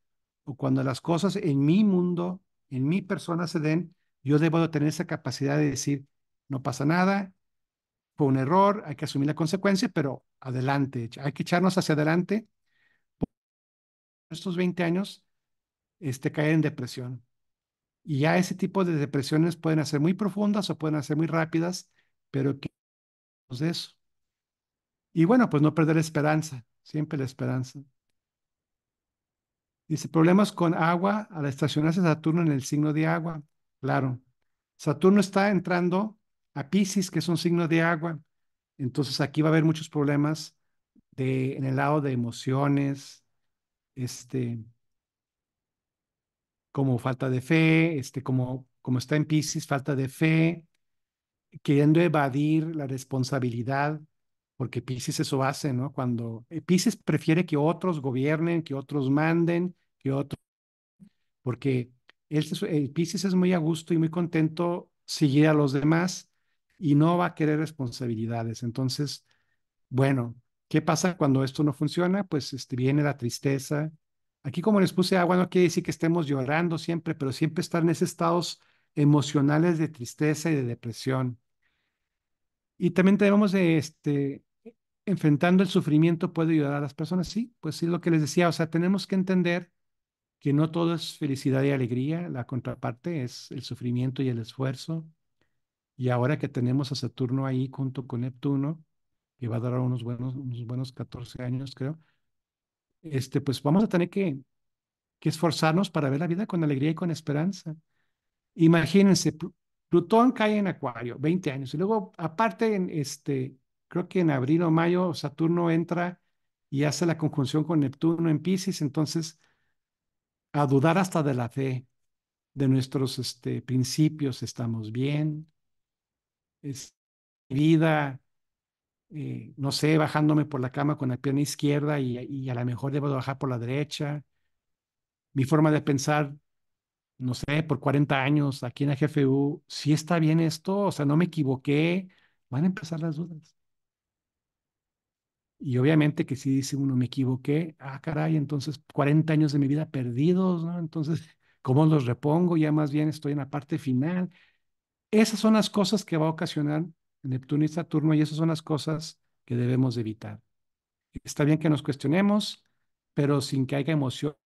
o cuando las cosas en mi mundo, en mi persona se den, yo debo de tener esa capacidad de decir, no pasa nada, fue un error, hay que asumir la consecuencia, pero adelante, hay que echarnos hacia adelante. Estos 20 años, este, caer en depresión. Y ya ese tipo de depresiones pueden ser muy profundas o pueden ser muy rápidas, pero que de eso. Y bueno, pues no perder la esperanza, siempre la esperanza. Dice, problemas con agua al estacionarse Saturno en el signo de agua. Claro, Saturno está entrando a Pisces, que es un signo de agua. Entonces aquí va a haber muchos problemas de, en el lado de emociones, este, como falta de fe, este, como, como está en Pisces, falta de fe, queriendo evadir la responsabilidad porque Pisces eso hace, ¿no? Cuando eh, Pisces prefiere que otros gobiernen, que otros manden, que otros, porque él, eh, Pisces es muy a gusto y muy contento seguir a los demás y no va a querer responsabilidades. Entonces, bueno, ¿qué pasa cuando esto no funciona? Pues este, viene la tristeza. Aquí como les puse agua, no quiere decir que estemos llorando siempre, pero siempre estar en esos estados emocionales de tristeza y de depresión. Y también tenemos este, enfrentando el sufrimiento puede ayudar a las personas. Sí, pues sí, lo que les decía, o sea, tenemos que entender que no todo es felicidad y alegría, la contraparte es el sufrimiento y el esfuerzo. Y ahora que tenemos a Saturno ahí junto con Neptuno, que va a dar unos buenos, unos buenos 14 años, creo, este, pues vamos a tener que, que esforzarnos para ver la vida con alegría y con esperanza. Imagínense, Plutón cae en Acuario, 20 años, y luego aparte en este, creo que en abril o mayo Saturno entra y hace la conjunción con Neptuno en Pisces, entonces a dudar hasta de la fe, de nuestros este, principios, estamos bien, es vida, eh, no sé, bajándome por la cama con la pierna izquierda y, a lo mejor debo bajar por la derecha, mi forma de pensar, no sé, por 40 años aquí en la GFU, si está bien esto, o sea, no me equivoqué, van a empezar las dudas. Y obviamente que si dice uno, me equivoqué, ah, caray, entonces 40 años de mi vida perdidos, ¿no? Entonces, ¿cómo los repongo? Ya más bien estoy en la parte final. Esas son las cosas que va a ocasionar Neptuno y Saturno y esas son las cosas que debemos evitar. Está bien que nos cuestionemos, pero sin que haya emoción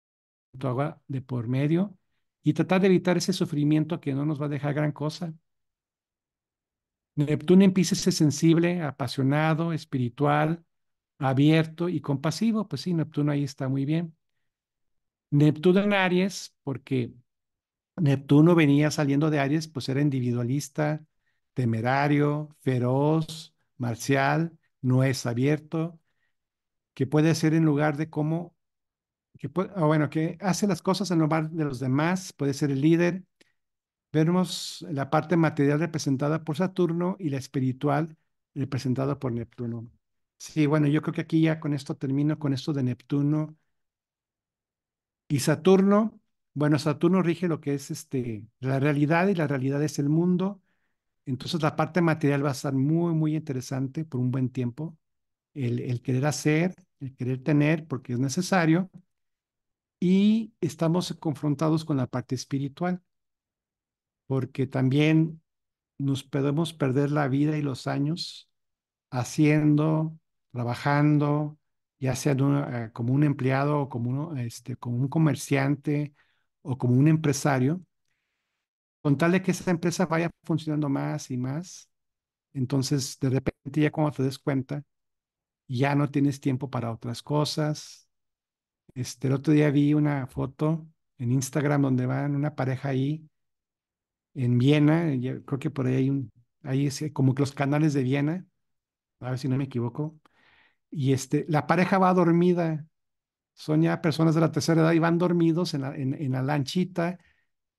de por medio y tratar de evitar ese sufrimiento que no nos va a dejar gran cosa. Neptuno empieza a ser sensible, apasionado, espiritual, abierto y compasivo, pues sí, Neptuno ahí está muy bien. Neptuno en Aries, porque Neptuno venía saliendo de Aries, pues era individualista, temerario, feroz, marcial, no es abierto, que puede ser en lugar de cómo, que ah, bueno, que hace las cosas en lugar de los demás, puede ser el líder. Vemos la parte material representada por Saturno y la espiritual representada por Neptuno. Sí, bueno, yo creo que aquí ya con esto termino, con esto de Neptuno y Saturno. Bueno, Saturno rige lo que es este, la realidad y la realidad es el mundo. Entonces la parte material va a estar muy, muy interesante por un buen tiempo. El, el querer hacer, el querer tener, porque es necesario. Y estamos confrontados con la parte espiritual, porque también nos podemos perder la vida y los años haciendo, trabajando, ya sea eh, como un empleado o como, uno, este, como un comerciante o como un empresario, con tal de que esa empresa vaya funcionando más y más, entonces de repente ya cuando te des cuenta, ya no tienes tiempo para otras cosas. Este, el otro día vi una foto en Instagram donde van una pareja ahí en Viena, creo que por ahí hay un, ahí es como que los canales de Viena, a ver si no me equivoco, y este, la pareja va dormida. Son ya personas de la tercera edad y van dormidos en la, en, la lanchita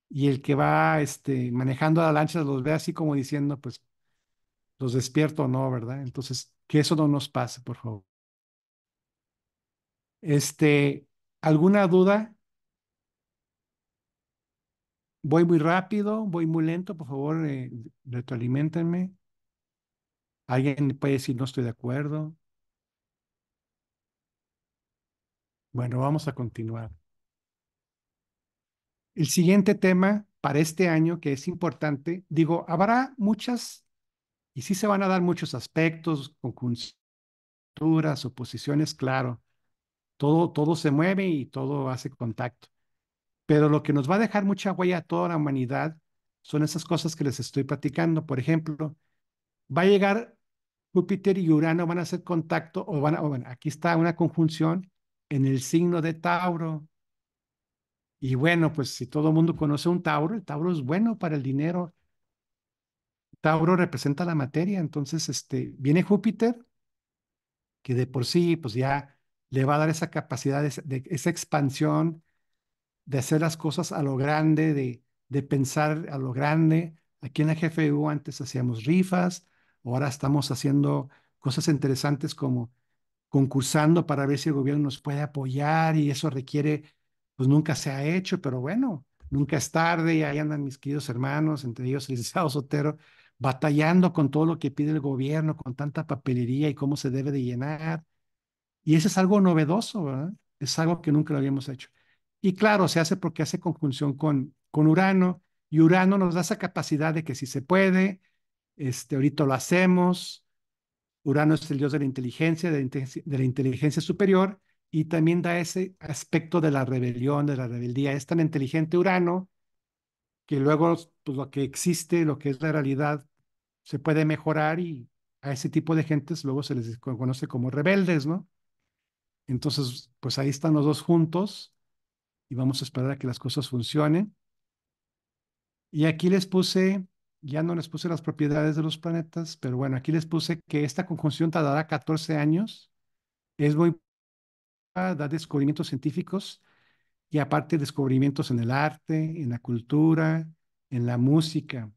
y el que va este, manejando la lancha los ve así como diciendo, pues, los despierto o no, ¿verdad? Entonces, que eso no nos pase, por favor. Este, ¿alguna duda? Voy muy rápido, voy muy lento, por favor, eh, retroalimentenme. Alguien puede decir no estoy de acuerdo. Bueno, vamos a continuar. El siguiente tema para este año que es importante, digo, habrá muchas, y sí se van a dar muchos aspectos, conjunturas, oposiciones, claro. Todo, todo se mueve y todo hace contacto. Pero lo que nos va a dejar mucha huella a toda la humanidad son esas cosas que les estoy platicando. Por ejemplo, va a llegar Júpiter y Urano, van a hacer contacto, o van a, bueno, aquí está una conjunción en el signo de Tauro. Y bueno, pues si todo el mundo conoce un Tauro, el Tauro es bueno para el dinero. Tauro representa la materia, entonces este, viene Júpiter, que de por sí, pues ya le va a dar esa capacidad, de, esa expansión, de hacer las cosas a lo grande, de, de pensar a lo grande. Aquí en la GFU antes hacíamos rifas, ahora estamos haciendo cosas interesantes como concursando para ver si el gobierno nos puede apoyar y eso requiere, pues nunca se ha hecho, pero bueno, nunca es tarde y ahí andan mis queridos hermanos, entre ellos el licenciado Sotero, batallando con todo lo que pide el gobierno, con tanta papelería y cómo se debe de llenar. Y eso es algo novedoso, ¿verdad? Es algo que nunca lo habíamos hecho. Y claro, se hace porque hace conjunción con, con Urano y Urano nos da esa capacidad de que si se puede, este, ahorita lo hacemos, Urano es el dios de la inteligencia, de, la inteligencia superior, y también da ese aspecto de la rebelión, de la rebeldía. Es tan inteligente Urano que luego pues, lo que existe, lo que es la realidad, se puede mejorar y a ese tipo de gentes luego se les conoce como rebeldes, ¿no? Entonces, pues ahí están los dos juntos y vamos a esperar a que las cosas funcionen. Y aquí les puse ya no les puse las propiedades de los planetas, pero bueno, aquí les puse que esta conjunción tardará 14 años. Es muy da descubrimientos científicos y aparte descubrimientos en el arte, en la cultura, en la música.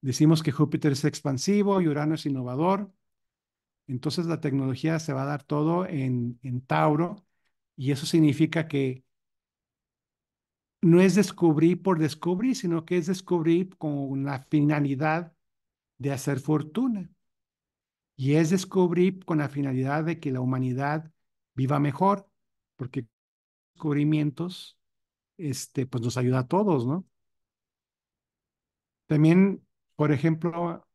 Decimos que Júpiter es expansivo y Urano es innovador. Entonces la tecnología se va a dar todo en Tauro y eso significa que no es descubrir por descubrir, sino que es descubrir con la finalidad de hacer fortuna. Y es descubrir con la finalidad de que la humanidad viva mejor, porque descubrimientos este, pues nos ayuda a todos, ¿no? También, por ejemplo,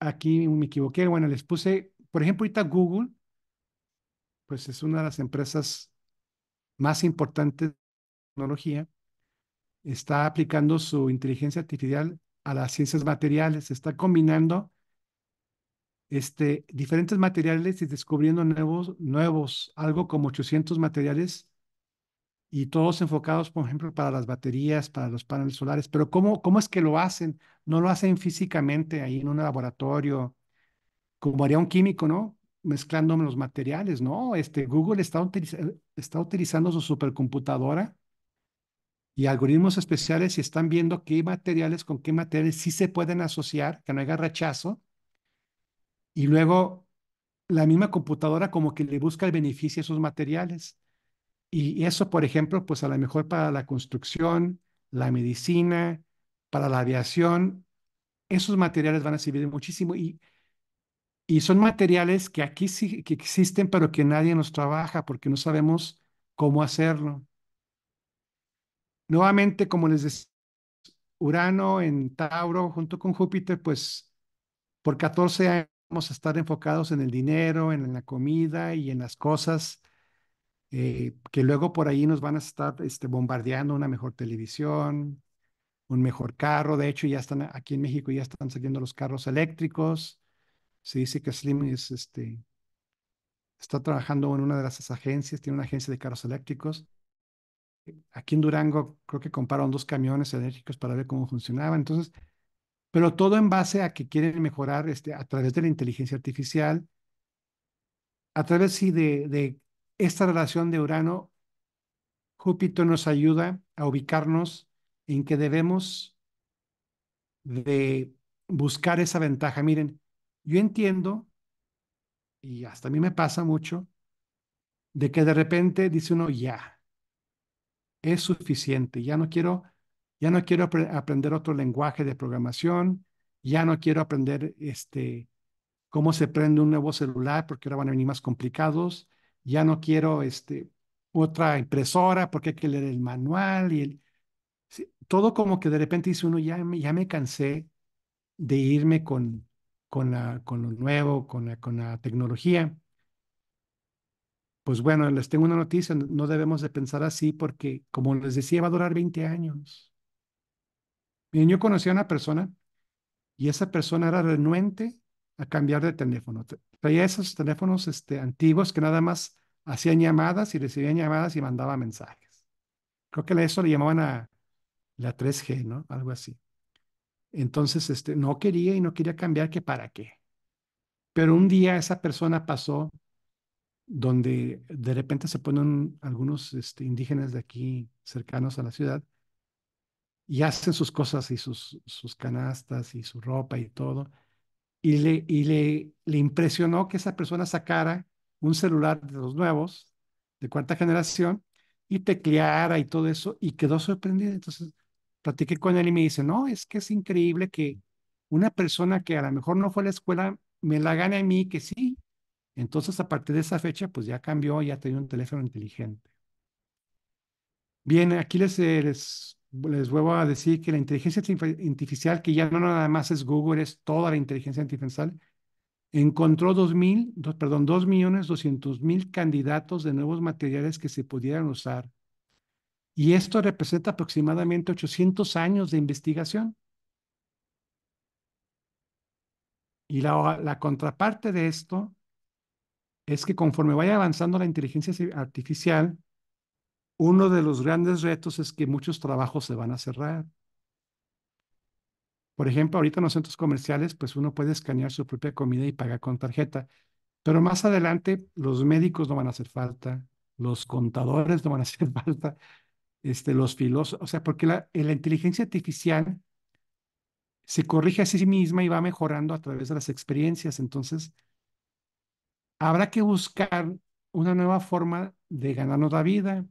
aquí me equivoqué, bueno, les puse, por ejemplo, ahorita Google, pues es una de las empresas más importantes de tecnología, está aplicando su inteligencia artificial a las ciencias materiales, está combinando este, diferentes materiales y descubriendo nuevos, nuevos, algo como 800 materiales y todos enfocados, por ejemplo, para las baterías, para los paneles solares. Pero ¿cómo, cómo es que lo hacen? No lo hacen físicamente ahí en un laboratorio, como haría un químico, ¿no? Mezclando los materiales, ¿no? Este, Google está, está utilizando su supercomputadora y algoritmos especiales y están viendo qué materiales con qué materiales sí se pueden asociar, que no haya rechazo. Y luego la misma computadora como que le busca el beneficio a esos materiales. Y eso, por ejemplo, pues a lo mejor para la construcción, la medicina, para la aviación, esos materiales van a servir muchísimo. Y, y son materiales que aquí sí que existen, pero que nadie nos trabaja porque no sabemos cómo hacerlo nuevamente, como les decía, Urano en Tauro junto con Júpiter, pues por 14 años vamos a estar enfocados en el dinero, en, la comida y en las cosas eh, que luego por ahí nos van a estar este, bombardeando una mejor televisión, un mejor carro. De hecho, ya están aquí en México, ya están saliendo los carros eléctricos. Se dice que Slim este, está trabajando en una de las agencias, tiene una agencia de carros eléctricos aquí en Durango creo que compraron dos camiones enérgicos para ver cómo funcionaba. Entonces, pero todo en base a que quieren mejorar este, a través de la inteligencia artificial, a través de, de esta relación de Urano, Júpiter nos ayuda a ubicarnos en que debemos de buscar esa ventaja. Miren, yo entiendo, y hasta a mí me pasa mucho, de que de repente dice uno, ya, es suficiente. Ya no quiero, ya no quiero aprender otro lenguaje de programación, ya no quiero aprender este, cómo se prende un nuevo celular porque ahora van a venir más complicados, ya no quiero este, otra impresora porque hay que leer el manual y todo como que de repente dice uno, ya me, ya me cansé de irme con, con, la, con lo nuevo, con con la tecnología. Pues bueno, les tengo una noticia, no debemos de pensar así porque, como les decía, va a durar 20 años. Bien, yo conocí a una persona y esa persona era renuente a cambiar de teléfono. Traía esos teléfonos este, antiguos que nada más hacían llamadas y recibían llamadas y mandaban mensajes. Creo que a eso le llamaban a la 3G, ¿no? Algo así. Entonces, este, no quería y no quería cambiar, que para qué. Pero un día esa persona pasó donde de repente se ponen algunos este, indígenas de aquí cercanos a la ciudad y hacen sus cosas y sus, sus canastas y su ropa y todo. Y, le, y le, le impresionó que esa persona sacara un celular de los nuevos, de cuarta generación, y tecleara y todo eso, y quedó sorprendido. Entonces, platiqué con él y me dice, no, es que es increíble que una persona que a lo mejor no fue a la escuela me la gane a mí, que sí entonces, a partir de esa fecha, pues ya cambió, ya tenía un teléfono inteligente. Bien, aquí les, eh, les, vuelvo a decir que la inteligencia artificial, que ya no nada más es Google, es toda la inteligencia artificial, encontró dos perdón, millones doscientos mil candidatos de nuevos materiales que se pudieran usar. Y esto representa aproximadamente 800 años de investigación. Y la, la contraparte de esto es que conforme vaya avanzando la inteligencia artificial, uno de los grandes retos es que muchos trabajos se van a cerrar. Por ejemplo, ahorita en los centros comerciales, pues uno puede escanear su propia comida y pagar con tarjeta, pero más adelante los médicos no van a hacer falta, los contadores no van a hacer falta, este, los filósofos, o sea, porque la, la inteligencia artificial se corrige a sí misma y va mejorando a través de las experiencias. Entonces, habrá que buscar una nueva forma de ganarnos la vida.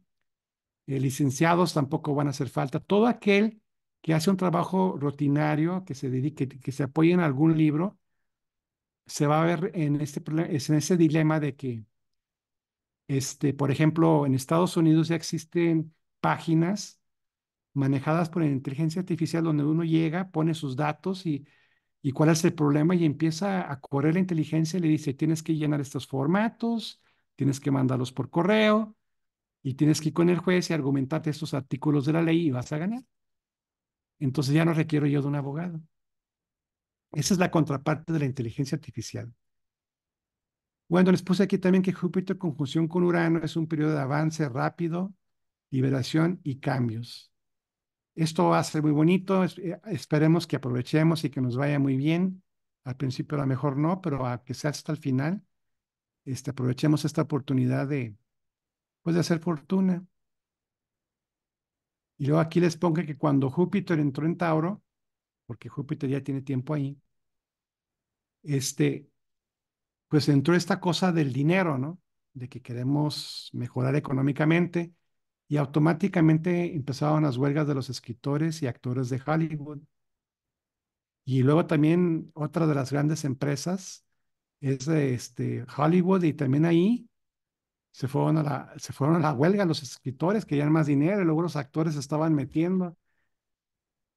Eh, licenciados tampoco van a hacer falta. Todo aquel que hace un trabajo rutinario, que se dedique, que se apoye en algún libro, se va a ver en este, en ese dilema de que, este, por ejemplo, en Estados Unidos ya existen páginas manejadas por inteligencia artificial donde uno llega, pone sus datos y y cuál es el problema y empieza a correr la inteligencia y le dice, tienes que llenar estos formatos, tienes que mandarlos por correo y tienes que ir con el juez y argumentarte estos artículos de la ley y vas a ganar. Entonces ya no requiero yo de un abogado. Esa es la contraparte de la inteligencia artificial. Bueno, les puse aquí también que Júpiter conjunción con Urano es un periodo de avance rápido, liberación y cambios. Esto va a ser muy bonito, eh, esperemos que aprovechemos y que nos vaya muy bien. Al principio a lo mejor no, pero a que sea hasta el final, este, aprovechemos esta oportunidad de, pues, hacer fortuna. Y luego aquí les pongo que cuando Júpiter entró en Tauro, porque Júpiter ya tiene tiempo ahí, este, pues entró esta cosa del dinero, ¿no? De que queremos mejorar económicamente y automáticamente empezaron las huelgas de los escritores y actores de Hollywood. Y luego también otra de las grandes empresas es este, Hollywood y también ahí se fueron, a la, se fueron la huelga los escritores, que querían más dinero y luego los actores se estaban metiendo.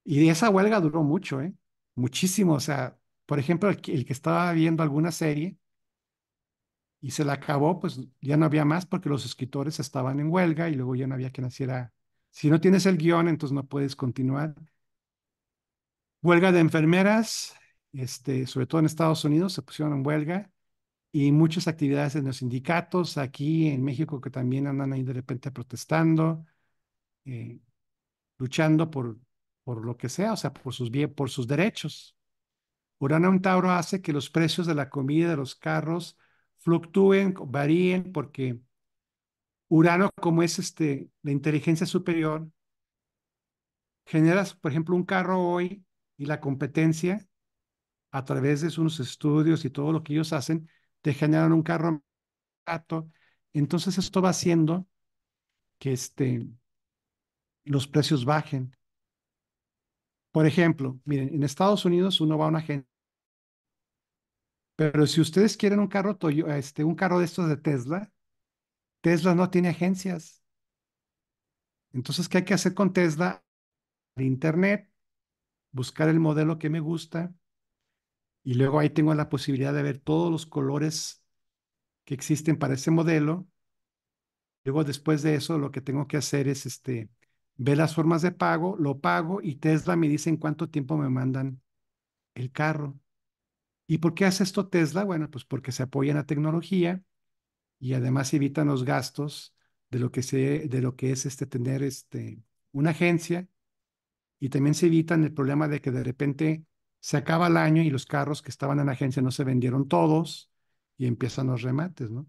Y esa huelga duró mucho, ¿eh? muchísimo. O sea, por ejemplo, el que estaba viendo alguna serie, y se la acabó, pues ya no había más porque los escritores estaban en huelga y luego ya no había quien hiciera. Si no tienes el guión, entonces no puedes continuar. Huelga de enfermeras, este, sobre todo en Estados Unidos, se pusieron en huelga y muchas actividades en los sindicatos, aquí en México que también andan ahí de repente protestando, eh, luchando por, por lo que sea, o sea, por sus, por sus derechos. Urano Tauro hace que los precios de la comida de los carros fluctúen, varíen, porque Urano, como es este, la inteligencia superior, generas, por ejemplo, un carro hoy y la competencia, a través de sus estudios y todo lo que ellos hacen, te generan un carro barato. Entonces esto va haciendo que este, los precios bajen. Por ejemplo, miren, en Estados Unidos uno va a una agencia pero si ustedes quieren un carro, este, un carro de estos de Tesla, Tesla no tiene agencias. Entonces, ¿qué hay que hacer con Tesla? De internet, buscar el modelo que me gusta y luego ahí tengo la posibilidad de ver todos los colores que existen para ese modelo. Luego, después de eso, lo que tengo que hacer es este, ver las formas de pago, lo pago y Tesla me dice en cuánto tiempo me mandan el carro. ¿Y por qué hace esto Tesla? Bueno, pues porque se apoya en la tecnología y además evitan los gastos de lo que, se, de lo que es este, tener este, una agencia y también se evitan el problema de que de repente se acaba el año y los carros que estaban en la agencia no se vendieron todos y empiezan los remates, ¿no?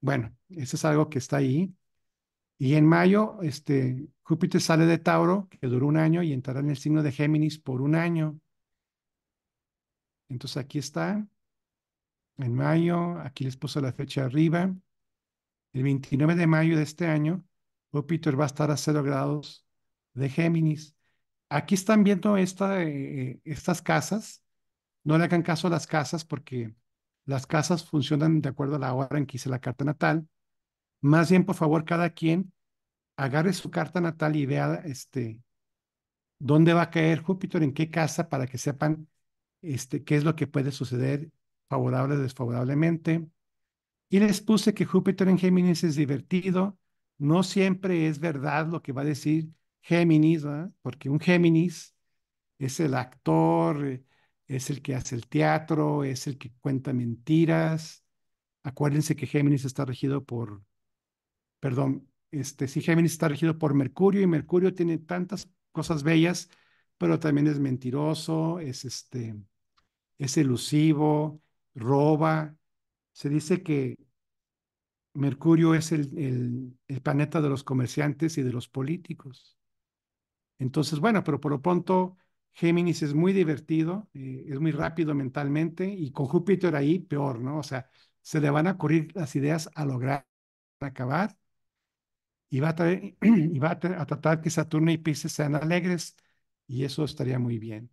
Bueno, eso es algo que está ahí. Y en mayo, este, Júpiter sale de Tauro, que duró un año, y entrará en el signo de Géminis por un año. Entonces aquí está, en mayo, aquí les puse la fecha arriba. El 29 de mayo de este año, Júpiter va a estar a cero grados de Géminis. Aquí están viendo eh, estas casas. No le hagan caso a las casas porque las casas funcionan de acuerdo a la hora en que hice la carta natal. Más bien, por favor, cada quien agarre su carta natal y vea este, dónde va a caer Júpiter, en qué casa, para que sepan este, qué es lo que puede suceder favorable o desfavorablemente. Y les puse que Júpiter en Géminis es divertido, no siempre es verdad lo que va a decir Géminis, ¿verdad? porque un Géminis es el actor, es el que hace el teatro, es el que cuenta mentiras. Acuérdense que Géminis está regido por, perdón, este, sí, Géminis está regido por Mercurio y Mercurio tiene tantas cosas bellas, pero también es mentiroso, es este, es elusivo, roba. Se dice que Mercurio es el, planeta de los comerciantes y de los políticos. Entonces, bueno, pero por lo pronto Géminis es muy divertido, eh, es muy rápido mentalmente y con Júpiter ahí peor, ¿no? O sea, se le van a ocurrir las ideas a lograr acabar y va a, y va a, a tratar que Saturno y Pisces sean alegres y eso estaría muy bien.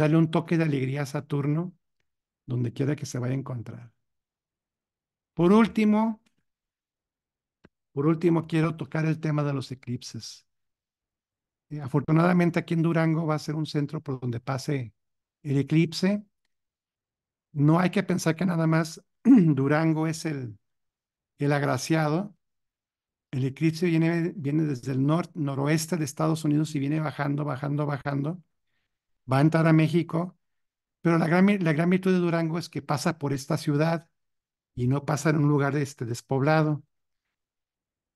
Dale un toque de alegría a Saturno donde quiera que se vaya a encontrar. Por último, por último quiero tocar el tema de los eclipses. Eh, afortunadamente aquí en Durango va a ser un centro por donde pase el eclipse. No hay que pensar que nada más Durango es el, el agraciado. El eclipse viene, viene desde el norte noroeste de Estados Unidos y viene bajando, bajando, bajando va a entrar a México, pero la gran, virtud de Durango es que pasa por esta ciudad y no pasa en un lugar este, despoblado.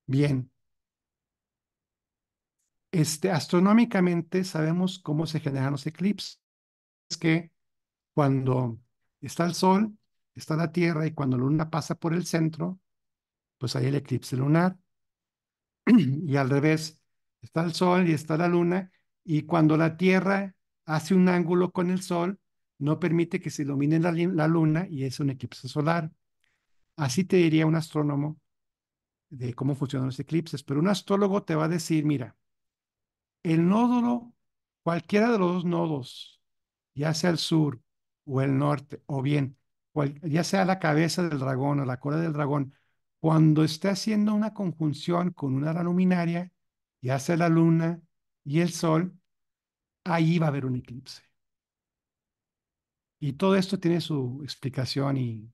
Bien. Este, astronómicamente sabemos cómo se generan los eclipses. Es que cuando está el Sol, está la Tierra y cuando la Luna pasa por el centro, pues hay el eclipse lunar. y al revés, está el Sol y está la Luna y cuando la Tierra hace un ángulo con el Sol, no permite que se ilumine la, Luna y es un eclipse solar. Así te diría un astrónomo de cómo funcionan los eclipses, pero un astrólogo te va a decir, mira, el nódulo, cualquiera de los dos nodos, ya sea el sur o el norte, o bien, ya sea la cabeza del dragón o la cola del dragón, cuando esté haciendo una conjunción con una luminaria, ya sea la luna y el sol, ahí va a haber un eclipse. Y todo esto tiene su explicación y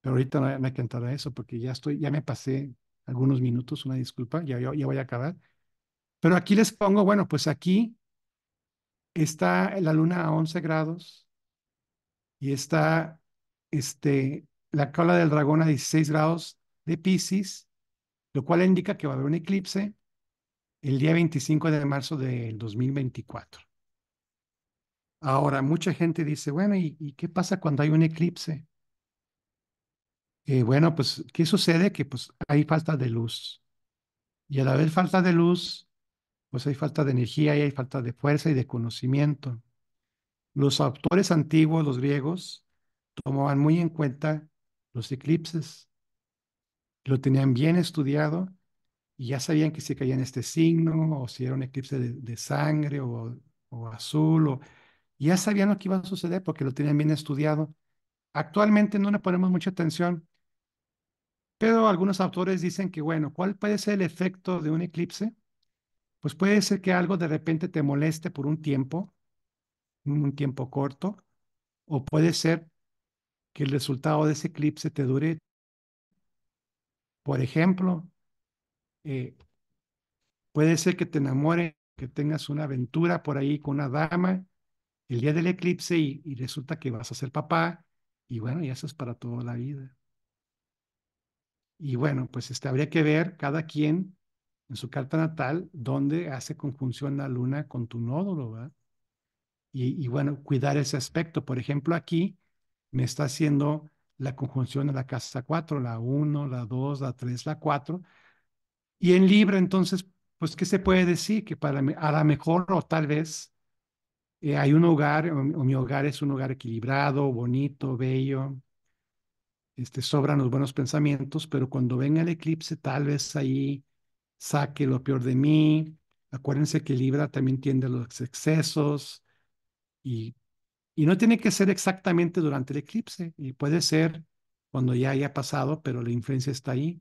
pero ahorita no, hay que entrar a eso porque ya estoy, ya me pasé algunos minutos, una disculpa, ya, voy a acabar. Pero aquí les pongo, bueno, pues aquí está la luna a 11 grados y está este, la cola del dragón a 16 grados de Pisces, lo cual indica que va a haber un eclipse el día 25 de marzo del 2024. Ahora, mucha gente dice, bueno, ¿y, qué pasa cuando hay un eclipse? Eh, bueno, pues, ¿qué sucede? Que pues hay falta de luz. Y a la vez falta de luz, pues hay falta de energía y hay falta de fuerza y de conocimiento. Los autores antiguos, los griegos, tomaban muy en cuenta los eclipses. Lo tenían bien estudiado y ya sabían que si caía en este signo, o si era un eclipse de, sangre, o, azul, o, ya sabían lo que iba a suceder porque lo tenían bien estudiado. Actualmente no le ponemos mucha atención, pero algunos autores dicen que, bueno, ¿cuál puede ser el efecto de un eclipse? Pues puede ser que algo de repente te moleste por un tiempo, un tiempo corto, o puede ser que el resultado de ese eclipse te dure, por ejemplo, eh, puede ser que te enamore que tengas una aventura por ahí con una dama el día del eclipse y, resulta que vas a ser papá y bueno, y eso es para toda la vida. Y bueno, pues este, habría que ver cada quien en su carta natal dónde hace conjunción la luna con tu nódulo, ¿verdad? Y, y, bueno, cuidar ese aspecto. Por ejemplo, aquí me está haciendo la conjunción de la casa 4, la 1, la 2, la 3, la 4. Y en Libra, entonces, pues, ¿qué se puede decir? Que para, a lo mejor o tal vez eh, hay un hogar, o, mi hogar es un hogar equilibrado, bonito, bello, este, sobran los buenos pensamientos, pero cuando venga el eclipse, tal vez ahí saque lo peor de mí. Acuérdense que Libra también tiende a los excesos y, y no tiene que ser exactamente durante el eclipse, y puede ser cuando ya haya pasado, pero la influencia está ahí.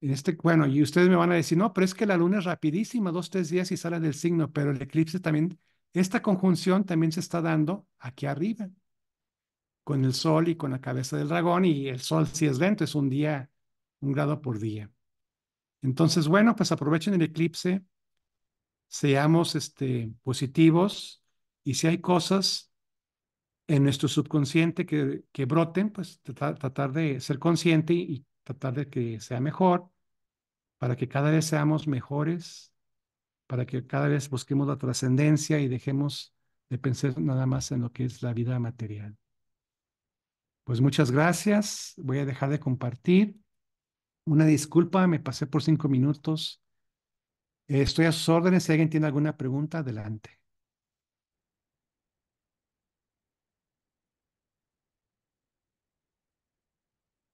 Este, bueno, y ustedes me van a decir, no, pero es que la luna es rapidísima, dos, tres días y sale del signo, pero el eclipse también, esta conjunción también se está dando aquí arriba, con el sol y con la cabeza del dragón, y el sol si es lento, es un día, un grado por día. Entonces, bueno, pues aprovechen el eclipse, seamos este, positivos, y si hay cosas en nuestro subconsciente que, que broten, pues tratar de ser consciente y, tratar de que sea mejor, para que cada vez seamos mejores, para que cada vez busquemos la trascendencia y dejemos de pensar nada más en lo que es la vida material. Pues muchas gracias. Voy a dejar de compartir. Una disculpa, me pasé por cinco minutos. Estoy a sus órdenes. Si alguien tiene alguna pregunta, adelante.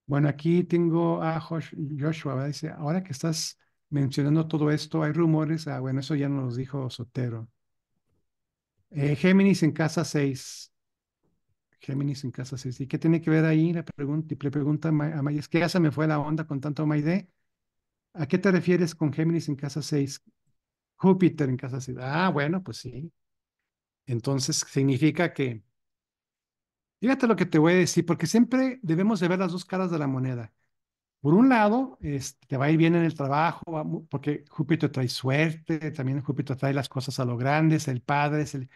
Bueno, aquí tengo a Joshua, dice, ahora que estás mencionando todo esto, hay rumores, ah, bueno, eso ya nos dijo Sotero. Eh, Géminis en casa 6. Géminis en casa 6. ¿Y qué tiene que ver ahí? La pregunta, le pregunta a que ¿qué casa me fue la onda con tanto Maide? ¿A qué te refieres con Géminis en casa 6? Júpiter en casa 6. Ah, bueno, pues sí. Entonces significa que Fíjate lo que te voy a decir, porque siempre debemos de ver las dos caras de la moneda. Por un lado, te va a ir bien en el trabajo, porque Júpiter trae suerte, también Júpiter trae las cosas a lo grande, es el padre, es el...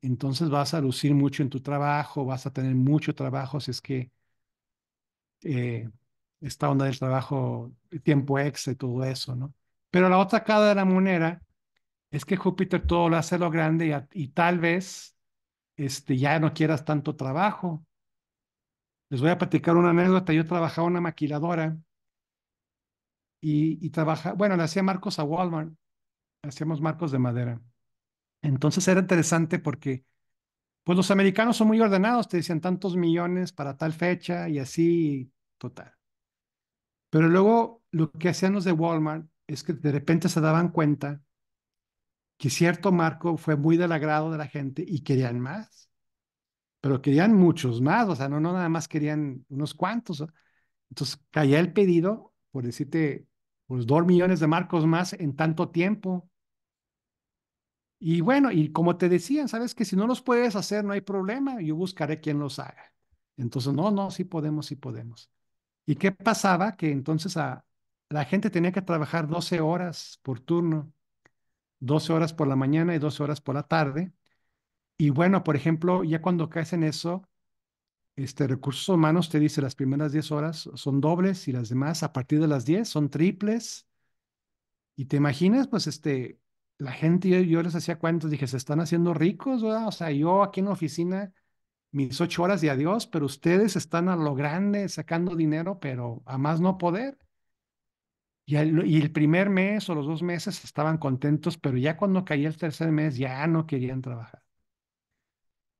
Entonces vas a lucir mucho en tu trabajo, vas a tener mucho trabajo si es que eh, esta onda del trabajo, el tiempo extra todo eso, ¿no? Pero la otra cara de la moneda es que Júpiter todo lo hace a lo grande y tal vez este, ya no quieras tanto trabajo. Les voy a platicar una anécdota. Yo trabajaba en una maquiladora y, y bueno, le hacía marcos a Walmart, hacíamos marcos de madera. Entonces era interesante porque, pues los americanos son muy ordenados, te decían tantos millones para tal fecha y así, total. Pero luego lo que hacían los de Walmart es que de repente se daban cuenta que cierto marco fue muy del agrado de la gente y querían más, pero querían muchos más, o sea, no, no nada más querían unos cuantos. Entonces caía el pedido, por decirte, pues dos millones de marcos más en tanto tiempo. Y bueno, y como te decían, sabes que si no los puedes hacer, no hay problema, yo buscaré quien los haga. Entonces, no, no, sí podemos, sí podemos. ¿Y qué pasaba? Que entonces a, ah, la gente tenía que trabajar 12 horas por turno 12 horas por la mañana y 12 horas por la tarde. Y bueno, por ejemplo, ya cuando caes en eso, este, recursos humanos te dice las primeras 10 horas son dobles y las demás a partir de las 10 son triples. Y te imaginas, pues, este, la gente, yo, les hacía cuentos, dije, se están haciendo ricos, ¿verdad? O sea, yo aquí en la oficina, mis 8 horas y adiós, pero ustedes están a lo grande sacando dinero, pero a más no poder. Y el, primer mes o los dos meses estaban contentos, pero ya cuando caía el tercer mes ya no querían trabajar.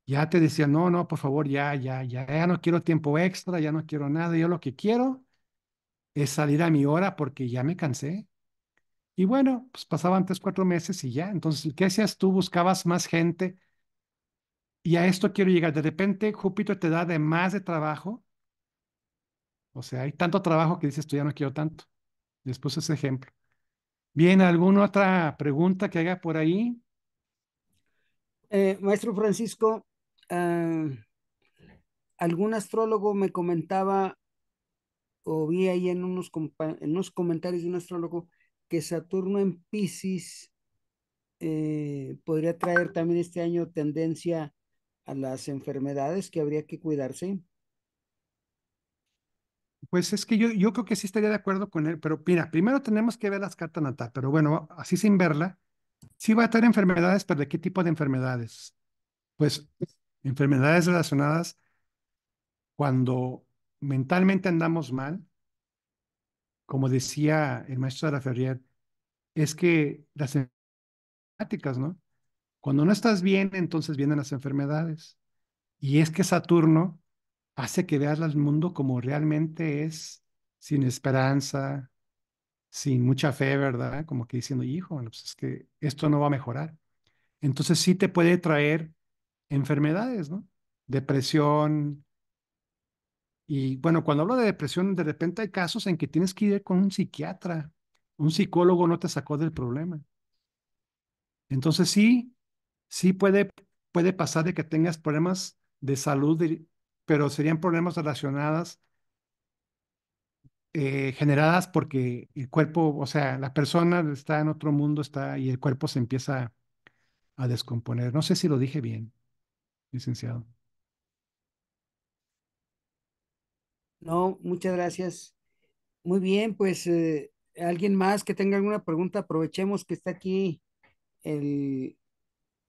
Ya te decían, no, no, por favor, ya, ya, ya, ya no quiero tiempo extra, ya no quiero nada, yo lo que quiero es salir a mi hora porque ya me cansé. Y bueno, pues pasaban tres, cuatro meses y ya. Entonces, ¿qué hacías tú? Buscabas más gente. Y a esto quiero llegar. De repente, Júpiter te da de más de trabajo. O sea, hay tanto trabajo que dices, tú ya no quiero tanto les ese ejemplo. Bien, ¿alguna otra pregunta que haga por ahí? Eh, maestro Francisco, ah, algún astrólogo me comentaba, o vi ahí en unos, comentarios de un astrólogo, que Saturno en Pisces eh, podría traer también este año tendencia a las enfermedades que habría que cuidarse. Pues es que yo, yo creo que sí estaría de acuerdo con él, pero mira, primero tenemos que ver las cartas natal, pero bueno, así sin verla, sí va a tener enfermedades, pero ¿de qué tipo de enfermedades? Pues enfermedades relacionadas cuando mentalmente andamos mal, como decía el maestro de la Ferrier, es que las enfermedades, ¿no? Cuando no estás bien, entonces vienen las enfermedades. Y es que Saturno hace que veas al mundo como realmente es, sin esperanza, sin mucha fe, ¿verdad? Como que diciendo, hijo, pues es que esto no va a mejorar. Entonces sí te puede traer enfermedades, ¿no? Depresión. Y bueno, cuando hablo de depresión, de repente hay casos en que tienes que ir con un psiquiatra. Un psicólogo no te sacó del problema. Entonces sí, sí puede, puede pasar de que tengas problemas de salud pero serían problemas relacionadas, eh, generadas porque el cuerpo, o sea, la persona está en otro mundo, está y el cuerpo se empieza a descomponer. No sé si lo dije bien, licenciado. No, muchas gracias. Muy bien, pues eh, alguien más que tenga alguna pregunta, aprovechemos que está aquí el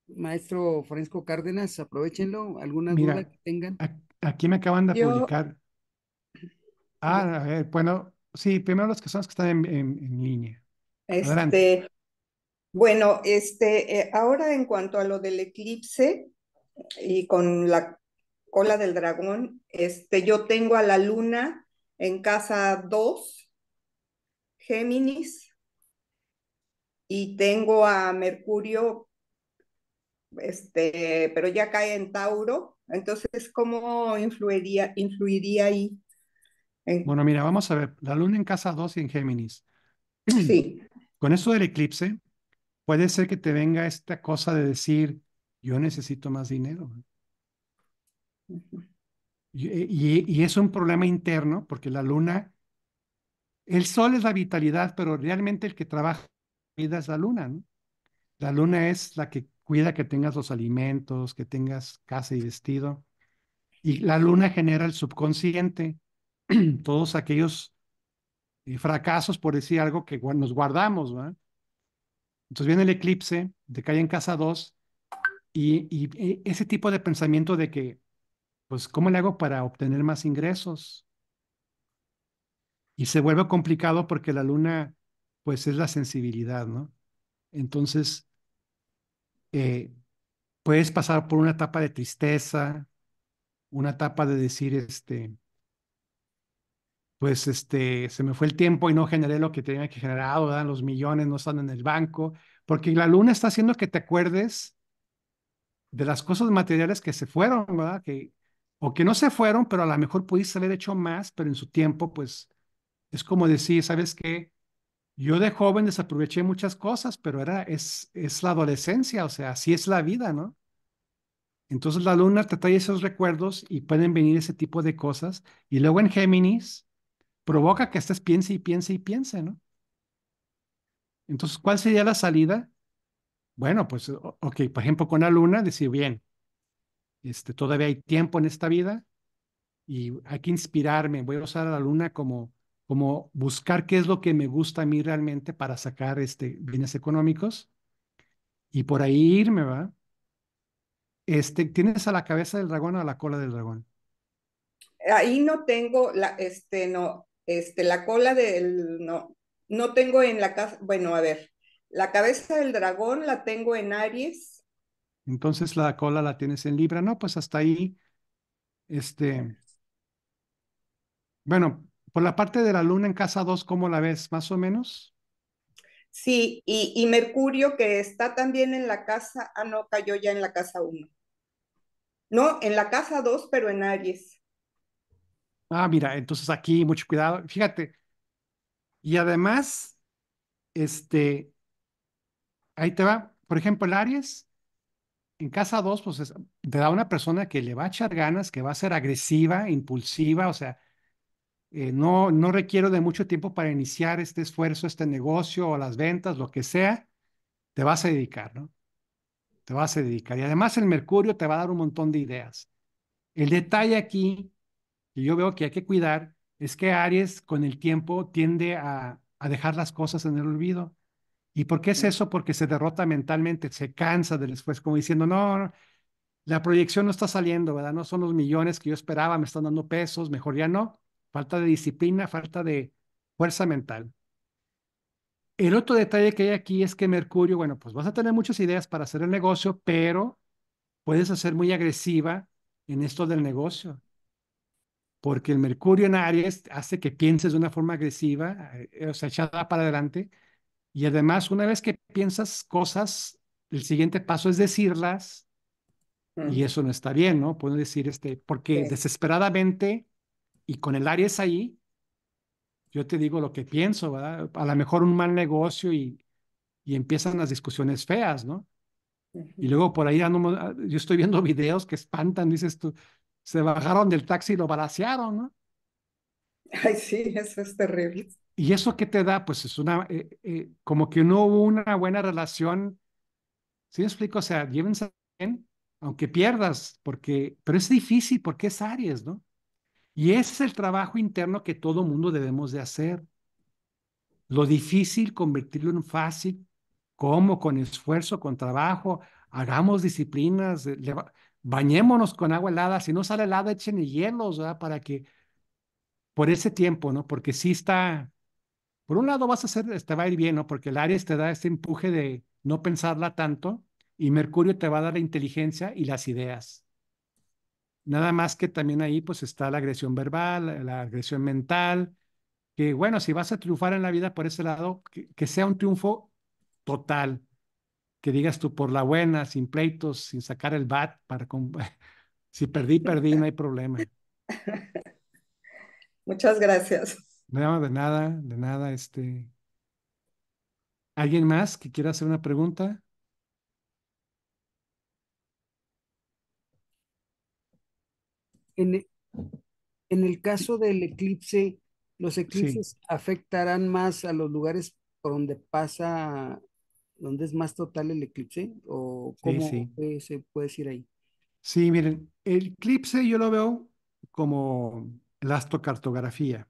maestro Francisco Cárdenas, aprovechenlo, alguna duda que tengan. Aquí me acaban de publicar. Ah, bueno, sí, primero los que son los que están en, línea. Este, bueno, este, eh, ahora en cuanto a lo del eclipse y con la cola del dragón, este, yo tengo a la luna en casa 2, Géminis, y tengo a Mercurio este, pero ya cae en Tauro, entonces, ¿cómo influiría, influiría ahí? Bueno, mira, vamos a ver, la luna en casa 2 y en Géminis. Sí. Con eso del eclipse, puede ser que te venga esta cosa de decir, yo necesito más dinero. y, es un problema interno, porque la luna, el sol es la vitalidad, pero realmente el que trabaja vida es la luna, ¿no? La luna es la que cuida que tengas los alimentos, que tengas casa y vestido. Y la luna genera el subconsciente, todos aquellos eh, fracasos, por decir algo, que nos guardamos. Entonces viene el eclipse, de cae en casa dos. y, eh, ese tipo de pensamiento de que, pues, ¿cómo le hago para obtener más ingresos? Y se vuelve complicado porque la luna, pues, es la sensibilidad, ¿no? Entonces, eh, puedes pasar por una etapa de tristeza, una etapa de decir, este, pues este, se me fue el tiempo y no generé lo que tenía que generar, los millones no están en el banco, porque la luna está haciendo que te acuerdes de las cosas materiales que se fueron, ¿verdad? Que, o que no se fueron, pero a lo mejor pudiste haber hecho más, pero en su tiempo, pues es como decir, ¿sabes qué? Yo de joven desaproveché muchas cosas, pero era, es, es la adolescencia, o sea, así es la vida, ¿no? Entonces la luna te trae esos recuerdos y pueden venir ese tipo de cosas. Y luego en Géminis provoca que estés piense y piense y piense, ¿no? Entonces, ¿cuál sería la salida? Bueno, pues, ok, por ejemplo, con la luna, decir, bien, este, todavía hay tiempo en esta vida y hay que inspirarme, voy a usar a la luna como como buscar qué es lo que me gusta a mí realmente para sacar este, bienes económicos y por ahí irme, ¿va? Este, ¿Tienes a la cabeza del dragón o a la cola del dragón? Ahí no tengo la, este, no, este, la cola del, no, no tengo en la casa, bueno, a ver, la cabeza del dragón la tengo en Aries. Entonces la cola la tienes en Libra, ¿no? Pues hasta ahí, este, bueno, por la parte de la luna en casa 2, ¿cómo la ves? ¿Más o menos? Sí, y, Mercurio que está también en la casa, ah, no, cayó ya en la casa 1. No, en la casa 2, pero en Aries. Ah, mira, entonces aquí mucho cuidado. Fíjate. Y además, este, ahí te va, por ejemplo, el Aries, en casa 2, pues te da una persona que le va a echar ganas, que va a ser agresiva, impulsiva, o sea, eh, no, requiero de mucho tiempo para iniciar este esfuerzo, este negocio o las ventas, lo que sea, te vas a dedicar, ¿no? Te vas a dedicar. Y además el mercurio te va a dar un montón de ideas. El detalle aquí, que yo veo que hay que cuidar, es que Aries con el tiempo tiende a, dejar las cosas en el olvido. ¿Y por qué es eso? Porque se derrota mentalmente, se cansa del esfuerzo, como diciendo, no, la proyección no está saliendo, ¿verdad? No son los millones que yo esperaba, me están dando pesos, mejor ya no falta de disciplina, falta de fuerza mental. El otro detalle que hay aquí es que Mercurio, bueno, pues vas a tener muchas ideas para hacer el negocio, pero puedes ser muy agresiva en esto del negocio. Porque el Mercurio en Aries hace que pienses de una forma agresiva, eh, o sea, echada para adelante. Y además, una vez que piensas cosas, el siguiente paso es decirlas. Y eso no está bien, ¿no? puedo decir, este, porque desesperadamente y con el Aries ahí, yo te digo lo que pienso, ¿verdad? A lo mejor un mal negocio y, y empiezan las discusiones feas, ¿no? Y luego por ahí yo estoy viendo videos que espantan, dices tú, se bajaron del taxi y lo balacearon ¿no? Ay, sí, eso es terrible. ¿Y eso que te da? Pues es una, eh, eh, como que no hubo una buena relación. ¿Sí me explico? O sea, llévense bien, aunque pierdas, porque, pero es difícil porque es Aries, ¿no? Y ese es el trabajo interno que todo mundo debemos de hacer. Lo difícil, convertirlo en fácil. Como Con esfuerzo, con trabajo. Hagamos disciplinas. Eh, bañémonos con agua helada. Si no sale helada, echen hielos, ¿verdad? Para que, por ese tiempo, ¿no? Porque sí está, por un lado vas a hacer, te va a ir bien, ¿no? Porque el Aries te da ese empuje de no pensarla tanto y Mercurio te va a dar la inteligencia y las ideas. Nada más que también ahí pues está la agresión verbal, la agresión mental, que bueno, si vas a triunfar en la vida por ese lado, que, sea un triunfo total, que digas tú por la buena, sin pleitos, sin sacar el bat, para si perdí, perdí, no hay problema. Muchas gracias. No, de nada, de nada, este. ¿Alguien más que quiera hacer una pregunta? E, en, el caso del eclipse, ¿los eclipses afectarán más a los lugares por donde pasa, donde es más total el eclipse? ¿O cómo se puede decir ahí? Sí, miren, el eclipse yo lo veo como la astrocartografía.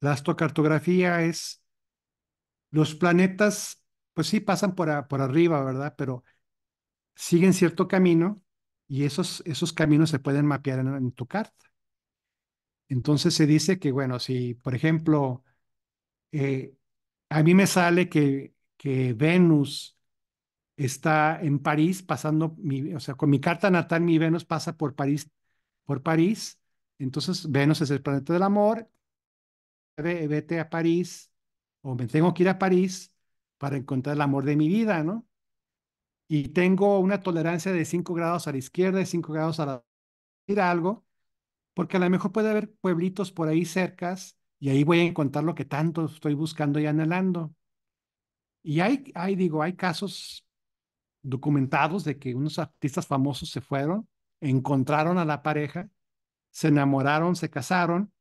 La astrocartografía es los planetas, pues sí pasan por, por arriba, ¿verdad? Pero siguen cierto camino y esos, esos caminos se pueden mapear en, tu carta. Entonces se dice que, bueno, si, por ejemplo, eh, a mí me sale que, que Venus está en París pasando, mi, o sea, con mi carta natal, mi Venus pasa por París, por París. Entonces, Venus es el planeta del amor. Vete a París, o me tengo que ir a París para encontrar el amor de mi vida, ¿no? y tengo una tolerancia de 5 grados a la izquierda y 5 grados a la derecha, algo, porque a lo mejor puede haber pueblitos por ahí cercas y ahí voy a encontrar lo que tanto estoy buscando y anhelando. Y hay, hay digo, hay casos documentados de que unos artistas famosos se fueron, encontraron a la pareja, se enamoraron, se casaron,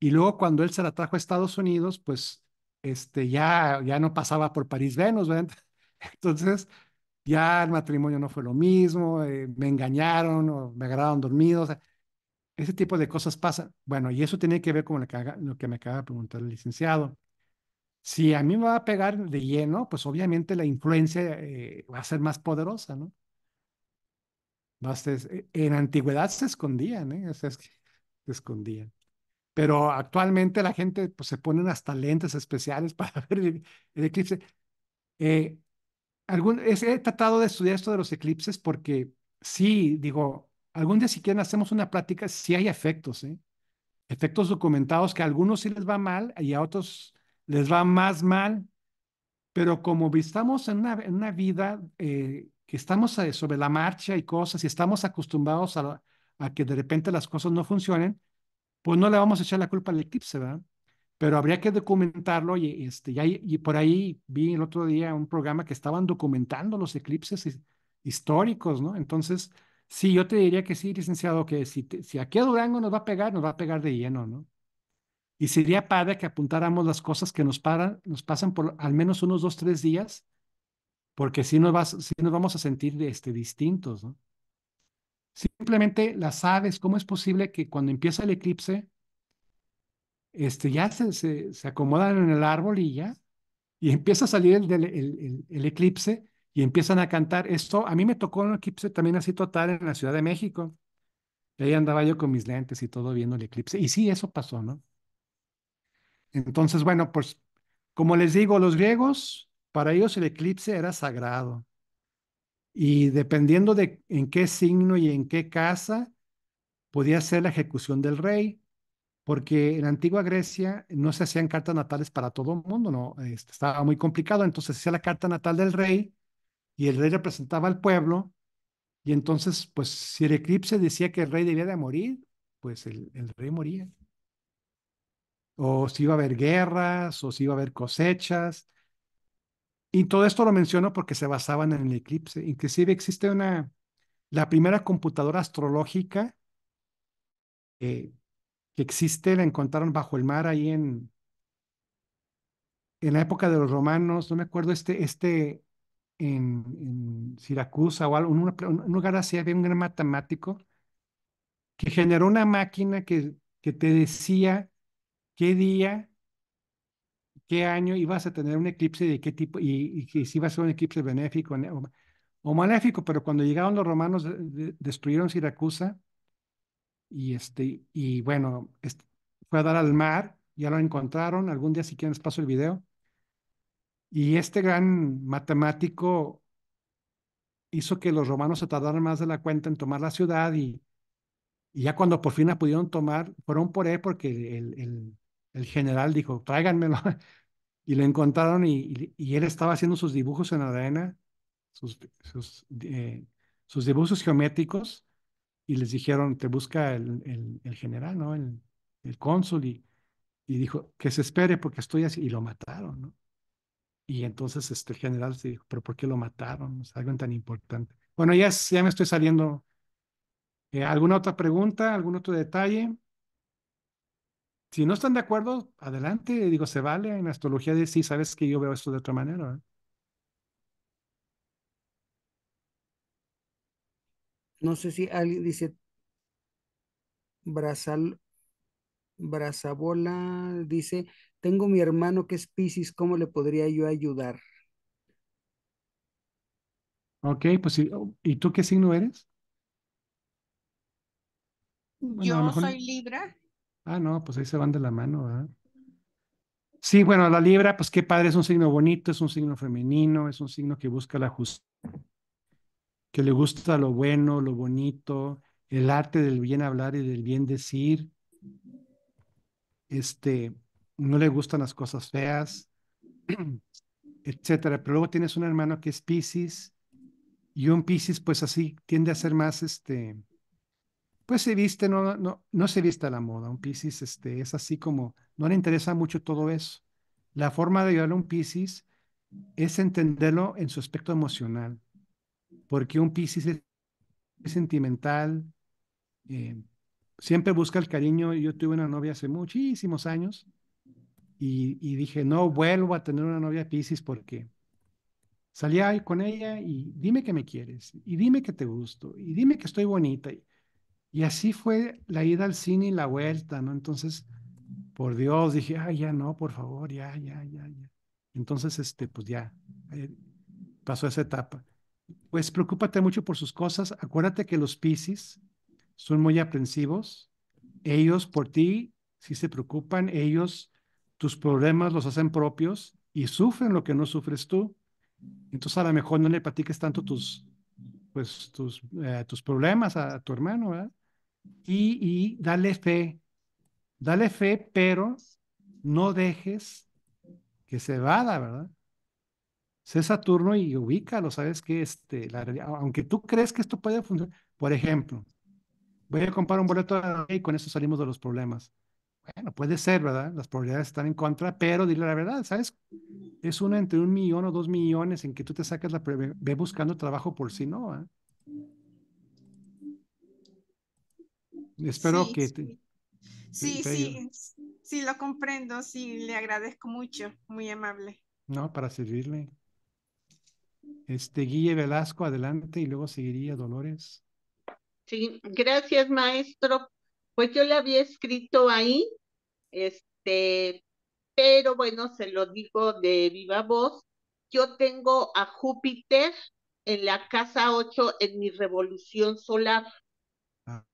y luego cuando él se la trajo a Estados Unidos, pues este, ya, ya no pasaba por París-Venus, Entonces, ya el matrimonio no fue lo mismo, eh, me engañaron o me agarraron dormido. ese tipo de cosas pasan. Bueno, y eso tiene que ver con lo que, me acaba de preguntar el licenciado. Si a mí me va a pegar de lleno, pues obviamente la influencia eh, va a ser más poderosa, ¿no? Eh, en antigüedad se escondían, ¿eh? es se escondían. Pero actualmente la gente pues, se ponen hasta lentes especiales para ver el, eclipse. Eh, algún, he tratado de estudiar esto de los eclipses porque sí, digo, algún día si quieren hacemos una plática, sí hay efectos, ¿eh? efectos documentados que a algunos sí les va mal y a otros les va más mal, pero como estamos en una, vida eh, que estamos eh, sobre la marcha y cosas y estamos acostumbrados a, a que de repente las cosas no funcionen, pues no le vamos a echar la culpa al eclipse, ¿verdad? pero habría que documentarlo y, este, y, por ahí vi el otro día un programa que estaban documentando los eclipses históricos, ¿no? Entonces, sí, yo te diría que sí, licenciado, que si, si aquí a Durango nos va a pegar, nos va a pegar de lleno, ¿no? Y sería padre que apuntáramos las cosas que nos, nos pasan por al menos unos dos, tres días, porque sí nos, nos vamos a sentir este, distintos, ¿no? Simplemente las aves, ¿cómo es posible que cuando empieza el eclipse, este, ya se, se, acomodan en el árbol y ya, y empieza a salir el, el, eclipse y empiezan a cantar. Esto, a mí me tocó un eclipse también así total en la Ciudad de México. ahí andaba yo con mis lentes y todo viendo el eclipse. Y sí, eso pasó, ¿no? Entonces, bueno, pues como les digo, los griegos, para ellos el eclipse era sagrado. Y dependiendo de en qué signo y en qué casa, podía ser la ejecución del rey porque en la antigua Grecia no se hacían cartas natales para todo el mundo, no, este, estaba muy complicado, entonces se hacía la carta natal del rey y el rey representaba al pueblo y entonces pues si el eclipse decía que el rey debía de morir, pues el, rey moría. O si iba a haber guerras, o si iba a haber cosechas. Y todo esto lo menciono porque se basaban en el eclipse. Inclusive existe una, la primera computadora astrológica eh, que existe, la encontraron bajo el mar ahí en, en la época de los romanos, no me acuerdo, este, este en, en Siracusa o algo, en un, lugar así había un gran matemático que generó una máquina que, que te decía qué día, qué año ibas a tener un eclipse de qué tipo, y, si iba a ser un eclipse benéfico o, maléfico, pero cuando llegaron los romanos, destruyeron Siracusa y, este, y bueno, fue a dar al mar, ya lo encontraron, algún día si quieren les paso el video. Y este gran matemático hizo que los romanos se tardaran más de la cuenta en tomar la ciudad y, ya cuando por fin la pudieron tomar, fueron por él porque el, el, general dijo, tráiganmelo. Y lo encontraron y, y, él estaba haciendo sus dibujos en la arena, sus, sus eh, dibujos geométricos y les dijeron, te busca el, el, general, ¿no? El, cónsul y, dijo, que se espere porque estoy así, y lo mataron, ¿no? Y entonces este, general se dijo, pero ¿por qué lo mataron? algo tan importante. Bueno, ya, ya me estoy saliendo. Eh, ¿Alguna otra pregunta? ¿Algún otro detalle? Si no están de acuerdo, adelante. Digo, se vale. En astrología de sí, sabes que yo veo esto de otra manera. ¿no? No sé si alguien dice Brazal, Brazabola, dice, tengo mi hermano que es Pisces, ¿cómo le podría yo ayudar? Ok, pues oh, ¿y tú qué signo eres? yo soy Libra. Ah, no, pues ahí se van de la mano, ¿verdad? Sí, bueno, la Libra, pues qué padre, es un signo bonito, es un signo femenino, es un signo que busca la justicia que le gusta lo bueno, lo bonito, el arte del bien hablar y del bien decir. Este, no le gustan las cosas feas, etcétera. Pero luego tienes un hermano que es Piscis y un Piscis pues así tiende a ser más este pues se viste no no se viste a la moda, un Piscis este es así como no le interesa mucho todo eso. La forma de ayudarle a un Piscis es entenderlo en su aspecto emocional porque un Piscis es sentimental, eh, siempre busca el cariño. Yo tuve una novia hace muchísimos años y, dije, no vuelvo a tener una novia Piscis porque salía con ella y dime que me quieres, y dime que te gusto, y dime que estoy bonita. Y, así fue la ida al cine y la vuelta, ¿no? Entonces, por Dios, dije, ay, ya no, por favor, ya, ya, ya, ya. Entonces, este, pues ya, eh, pasó esa etapa pues preocúpate mucho por sus cosas. Acuérdate que los Piscis son muy aprensivos. Ellos por ti, sí se preocupan, ellos tus problemas los hacen propios y sufren lo que no sufres tú. Entonces a lo mejor no le patiques tanto tus, pues, tus, eh, tus problemas a, tu hermano. ¿verdad? Y, y dale fe, dale fe, pero no dejes que se vada, ¿verdad? sé Saturno y ubícalo, ¿sabes que Este, aunque tú crees que esto puede funcionar, por ejemplo, voy a comprar un boleto y con eso salimos de los problemas. Bueno, puede ser, ¿verdad? Las probabilidades están en contra, pero dile la verdad, ¿sabes? Es una entre un millón o dos millones en que tú te sacas la... Ve buscando trabajo por si sí, no, ¿Ah? Espero que... sí, sí, sí, lo comprendo, sí, le agradezco mucho, muy amable. No, para servirle. Este, Guille Velasco, adelante y luego seguiría Dolores. Sí, gracias, maestro. Pues yo le había escrito ahí, este, pero bueno, se lo digo de viva voz. Yo tengo a Júpiter en la casa 8 en mi revolución solar. Ah.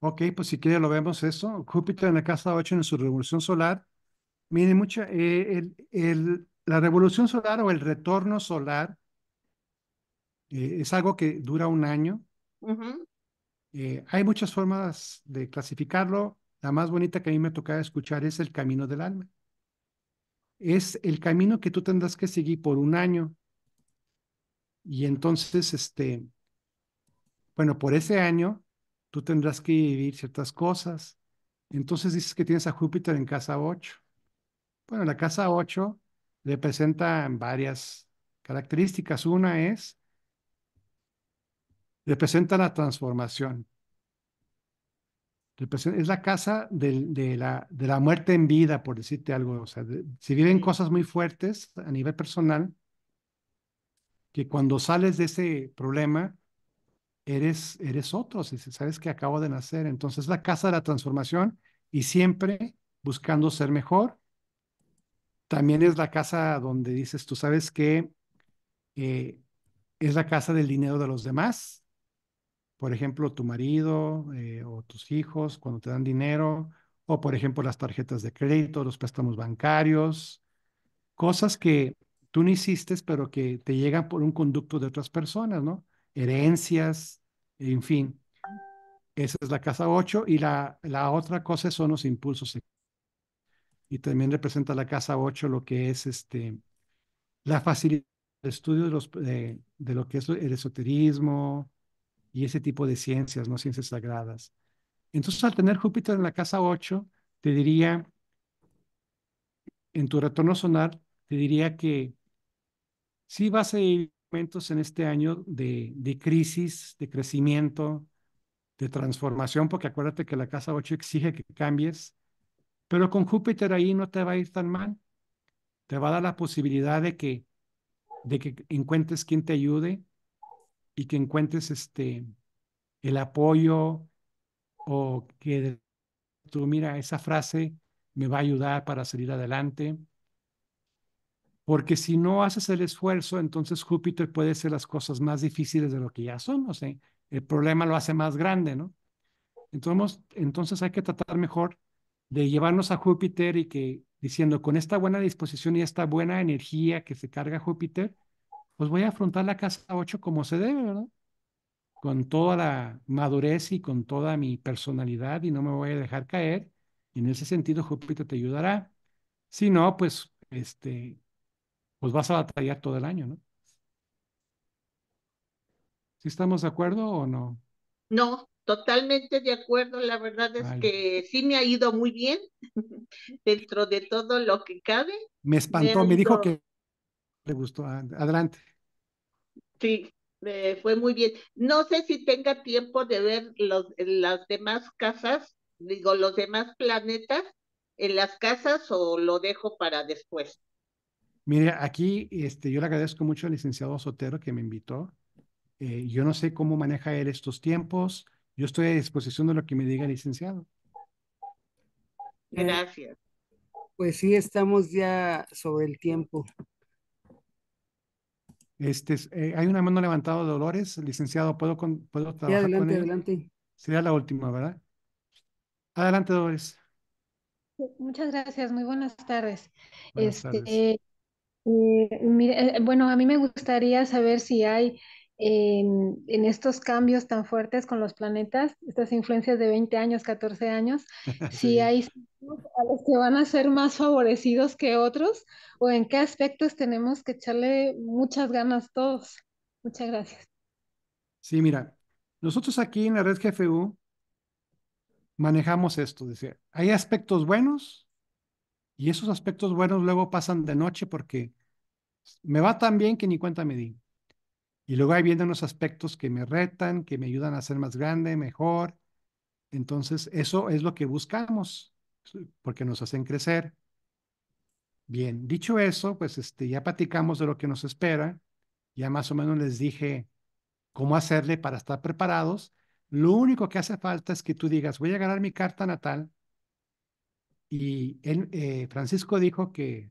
Ok, pues si quiere lo vemos eso. Júpiter en la casa 8 en su revolución solar. Mire, mucha, eh, el, el, la revolución solar o el retorno solar eh, es algo que dura un año. Eh, hay muchas formas de clasificarlo. La más bonita que a mí me tocaba escuchar es el camino del alma. Es el camino que tú tendrás que seguir por un año. Y entonces, este, bueno, por ese año tú tendrás que vivir ciertas cosas. Entonces dices que tienes a Júpiter en casa 8. Bueno, la casa 8 representa varias características. Una es, representa la transformación. Es la casa de, la, de, la, muerte en vida, por decirte algo. O sea, si viven cosas muy fuertes a nivel personal, que cuando sales de ese problema, eres, eres otro, si sabes que acabo de nacer. Entonces, es la casa de la transformación y siempre buscando ser mejor también es la casa donde dices, tú sabes que eh, es la casa del dinero de los demás. Por ejemplo, tu marido eh, o tus hijos cuando te dan dinero, o por ejemplo las tarjetas de crédito, los préstamos bancarios, cosas que tú no hiciste, pero que te llegan por un conducto de otras personas, ¿no? Herencias, en fin. Esa es la casa 8 y la, la otra cosa son los impulsos y también representa la casa 8 lo que es este, la facilidad de estudio de, eh, de, lo que es el esoterismo y ese tipo de ciencias, no ciencias sagradas. Entonces, al tener Júpiter en la casa 8, te diría, en tu retorno sonar, te diría que sí vas a ir momentos en este año de, de crisis, de crecimiento, de transformación, porque acuérdate que la casa 8 exige que cambies, pero con Júpiter ahí no te va a ir tan mal. Te va a dar la posibilidad de que, de que encuentres quien te ayude y que encuentres este, el apoyo o que tú, mira, esa frase me va a ayudar para salir adelante. Porque si no haces el esfuerzo, entonces Júpiter puede hacer las cosas más difíciles de lo que ya no sé ¿eh? El problema lo hace más grande, ¿no? Entonces, entonces hay que tratar mejor de llevarnos a Júpiter y que diciendo, con esta buena disposición y esta buena energía que se carga Júpiter, pues voy a afrontar la casa 8 como se debe, ¿verdad? Con toda la madurez y con toda mi personalidad y no me voy a dejar caer. en ese sentido Júpiter te ayudará. Si no, pues, este, pues vas a batallar todo el año, ¿no? ¿Sí estamos de acuerdo o no? No. Totalmente de acuerdo, la verdad es que sí me ha ido muy bien dentro de todo lo que cabe. Me espantó, me, dijo que le gustó. Adelante. Sí, fue muy bien. No sé si tenga tiempo de ver los, las demás casas, digo, los demás planetas en las casas o lo dejo para después. Mire, aquí este, yo le agradezco mucho al licenciado Sotero que me invitó. Eh, yo no sé cómo maneja él estos tiempos yo estoy a disposición de lo que me diga licenciado. Gracias. Pues sí, estamos ya sobre el tiempo. Este, eh, hay una mano levantada, Dolores. Licenciado, ¿puedo, puedo trabajar adelante, con adelante. Sería la última, ¿verdad? Adelante, Dolores. Muchas gracias, muy buenas tardes. este, eh, eh, bueno, a mí me gustaría saber si hay en, estos cambios tan fuertes con los planetas, estas influencias de 20 años, 14 años, si hay a los que van a ser más favorecidos que otros o en qué aspectos tenemos que echarle muchas ganas todos. Muchas gracias. Sí, mira, nosotros aquí en la red GFU manejamos esto, decir, hay aspectos buenos y esos aspectos buenos luego pasan de noche porque me va tan bien que ni cuenta me di y luego hay viendo unos aspectos que me retan, que me ayudan a ser más grande, mejor. Entonces, eso es lo que buscamos, porque nos hacen crecer. Bien, dicho eso, pues este, ya platicamos de lo que nos espera. Ya más o menos les dije cómo hacerle para estar preparados. Lo único que hace falta es que tú digas, voy a ganar mi carta natal. Y eh, Francisco dijo que,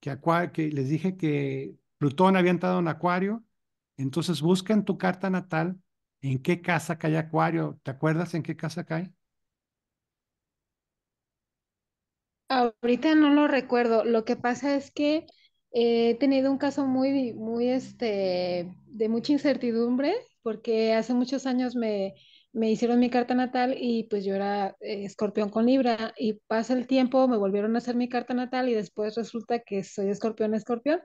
que, que les dije que Plutón había entrado en Acuario entonces busca en tu carta natal en qué casa cae Acuario. ¿Te acuerdas en qué casa cae? Ahorita no lo recuerdo. Lo que pasa es que he tenido un caso muy, muy, este, de mucha incertidumbre, porque hace muchos años me, me hicieron mi carta natal y pues yo era eh, escorpión con Libra y pasa el tiempo, me volvieron a hacer mi carta natal y después resulta que soy escorpión, escorpión.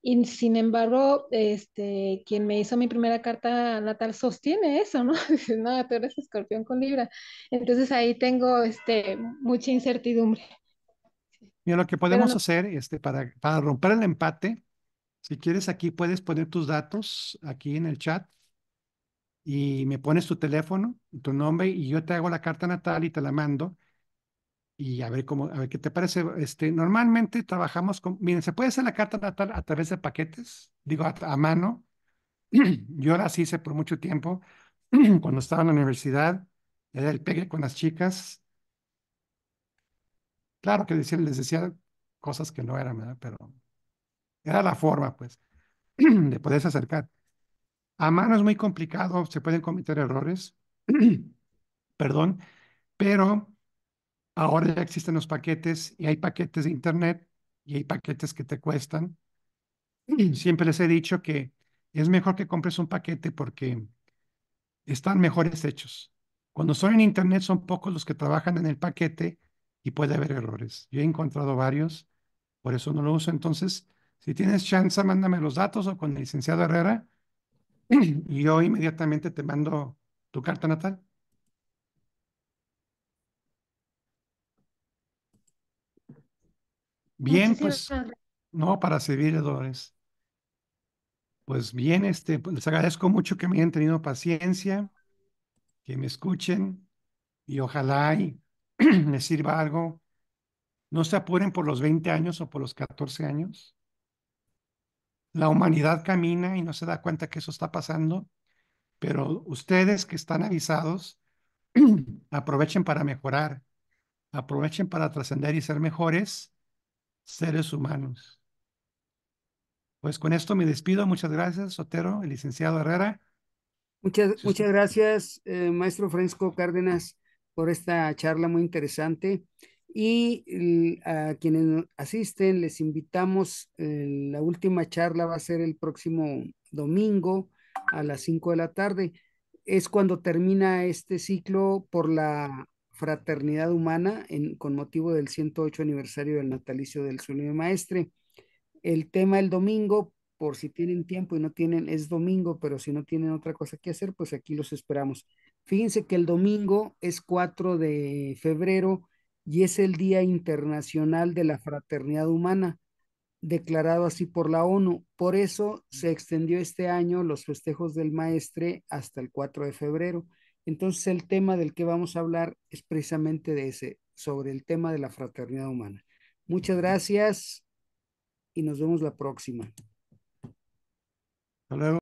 Y sin embargo, este, quien me hizo mi primera carta natal sostiene eso, ¿no? Dice, no, tú eres escorpión con Libra. Entonces ahí tengo este, mucha incertidumbre. Mira, lo que podemos hacer este, para, para romper el empate, si quieres aquí puedes poner tus datos aquí en el chat y me pones tu teléfono, tu nombre y yo te hago la carta natal y te la mando y a ver cómo, a ver qué te parece. Este, normalmente trabajamos con, miren, se puede hacer la carta natal a través de paquetes, digo, a, mano. Yo las hice por mucho tiempo cuando estaba en la universidad, era el pegue con las chicas. Claro que les decía, cosas que no eran, pero era la forma, pues, de poderse acercar. A mano es muy complicado, se pueden cometer errores, perdón, pero ahora ya existen los paquetes y hay paquetes de Internet y hay paquetes que te cuestan. siempre les he dicho que es mejor que compres un paquete porque están mejores hechos. Cuando son en Internet son pocos los que trabajan en el paquete y puede haber errores. Yo he encontrado varios, por eso no lo uso. Entonces, si tienes chance, mándame los datos o con el licenciado Herrera Y yo inmediatamente te mando tu carta natal. Bien, pues, no, para servir, Dolores. Pues bien, este, pues les agradezco mucho que me hayan tenido paciencia, que me escuchen y ojalá y les sirva algo. No se apuren por los 20 años o por los 14 años. La humanidad camina y no se da cuenta que eso está pasando, pero ustedes que están avisados, aprovechen para mejorar, aprovechen para trascender y ser mejores seres humanos. Pues con esto me despido. Muchas gracias, Sotero, el licenciado Herrera. Muchas, muchas gracias, eh, maestro Francisco Cárdenas, por esta charla muy interesante. Y a quienes asisten, les invitamos, eh, la última charla va a ser el próximo domingo a las 5 de la tarde. Es cuando termina este ciclo por la fraternidad humana con motivo del 108 aniversario del natalicio del Zulime Maestre. El tema el domingo, por si tienen tiempo y no tienen, es domingo, pero si no tienen otra cosa que hacer, pues aquí los esperamos. Fíjense que el domingo es 4 de febrero y es el Día Internacional de la Fraternidad Humana, declarado así por la ONU. Por eso se extendió este año los festejos del maestre hasta el 4 de febrero. Entonces el tema del que vamos a hablar es precisamente de ese, sobre el tema de la fraternidad humana. Muchas gracias y nos vemos la próxima. Hasta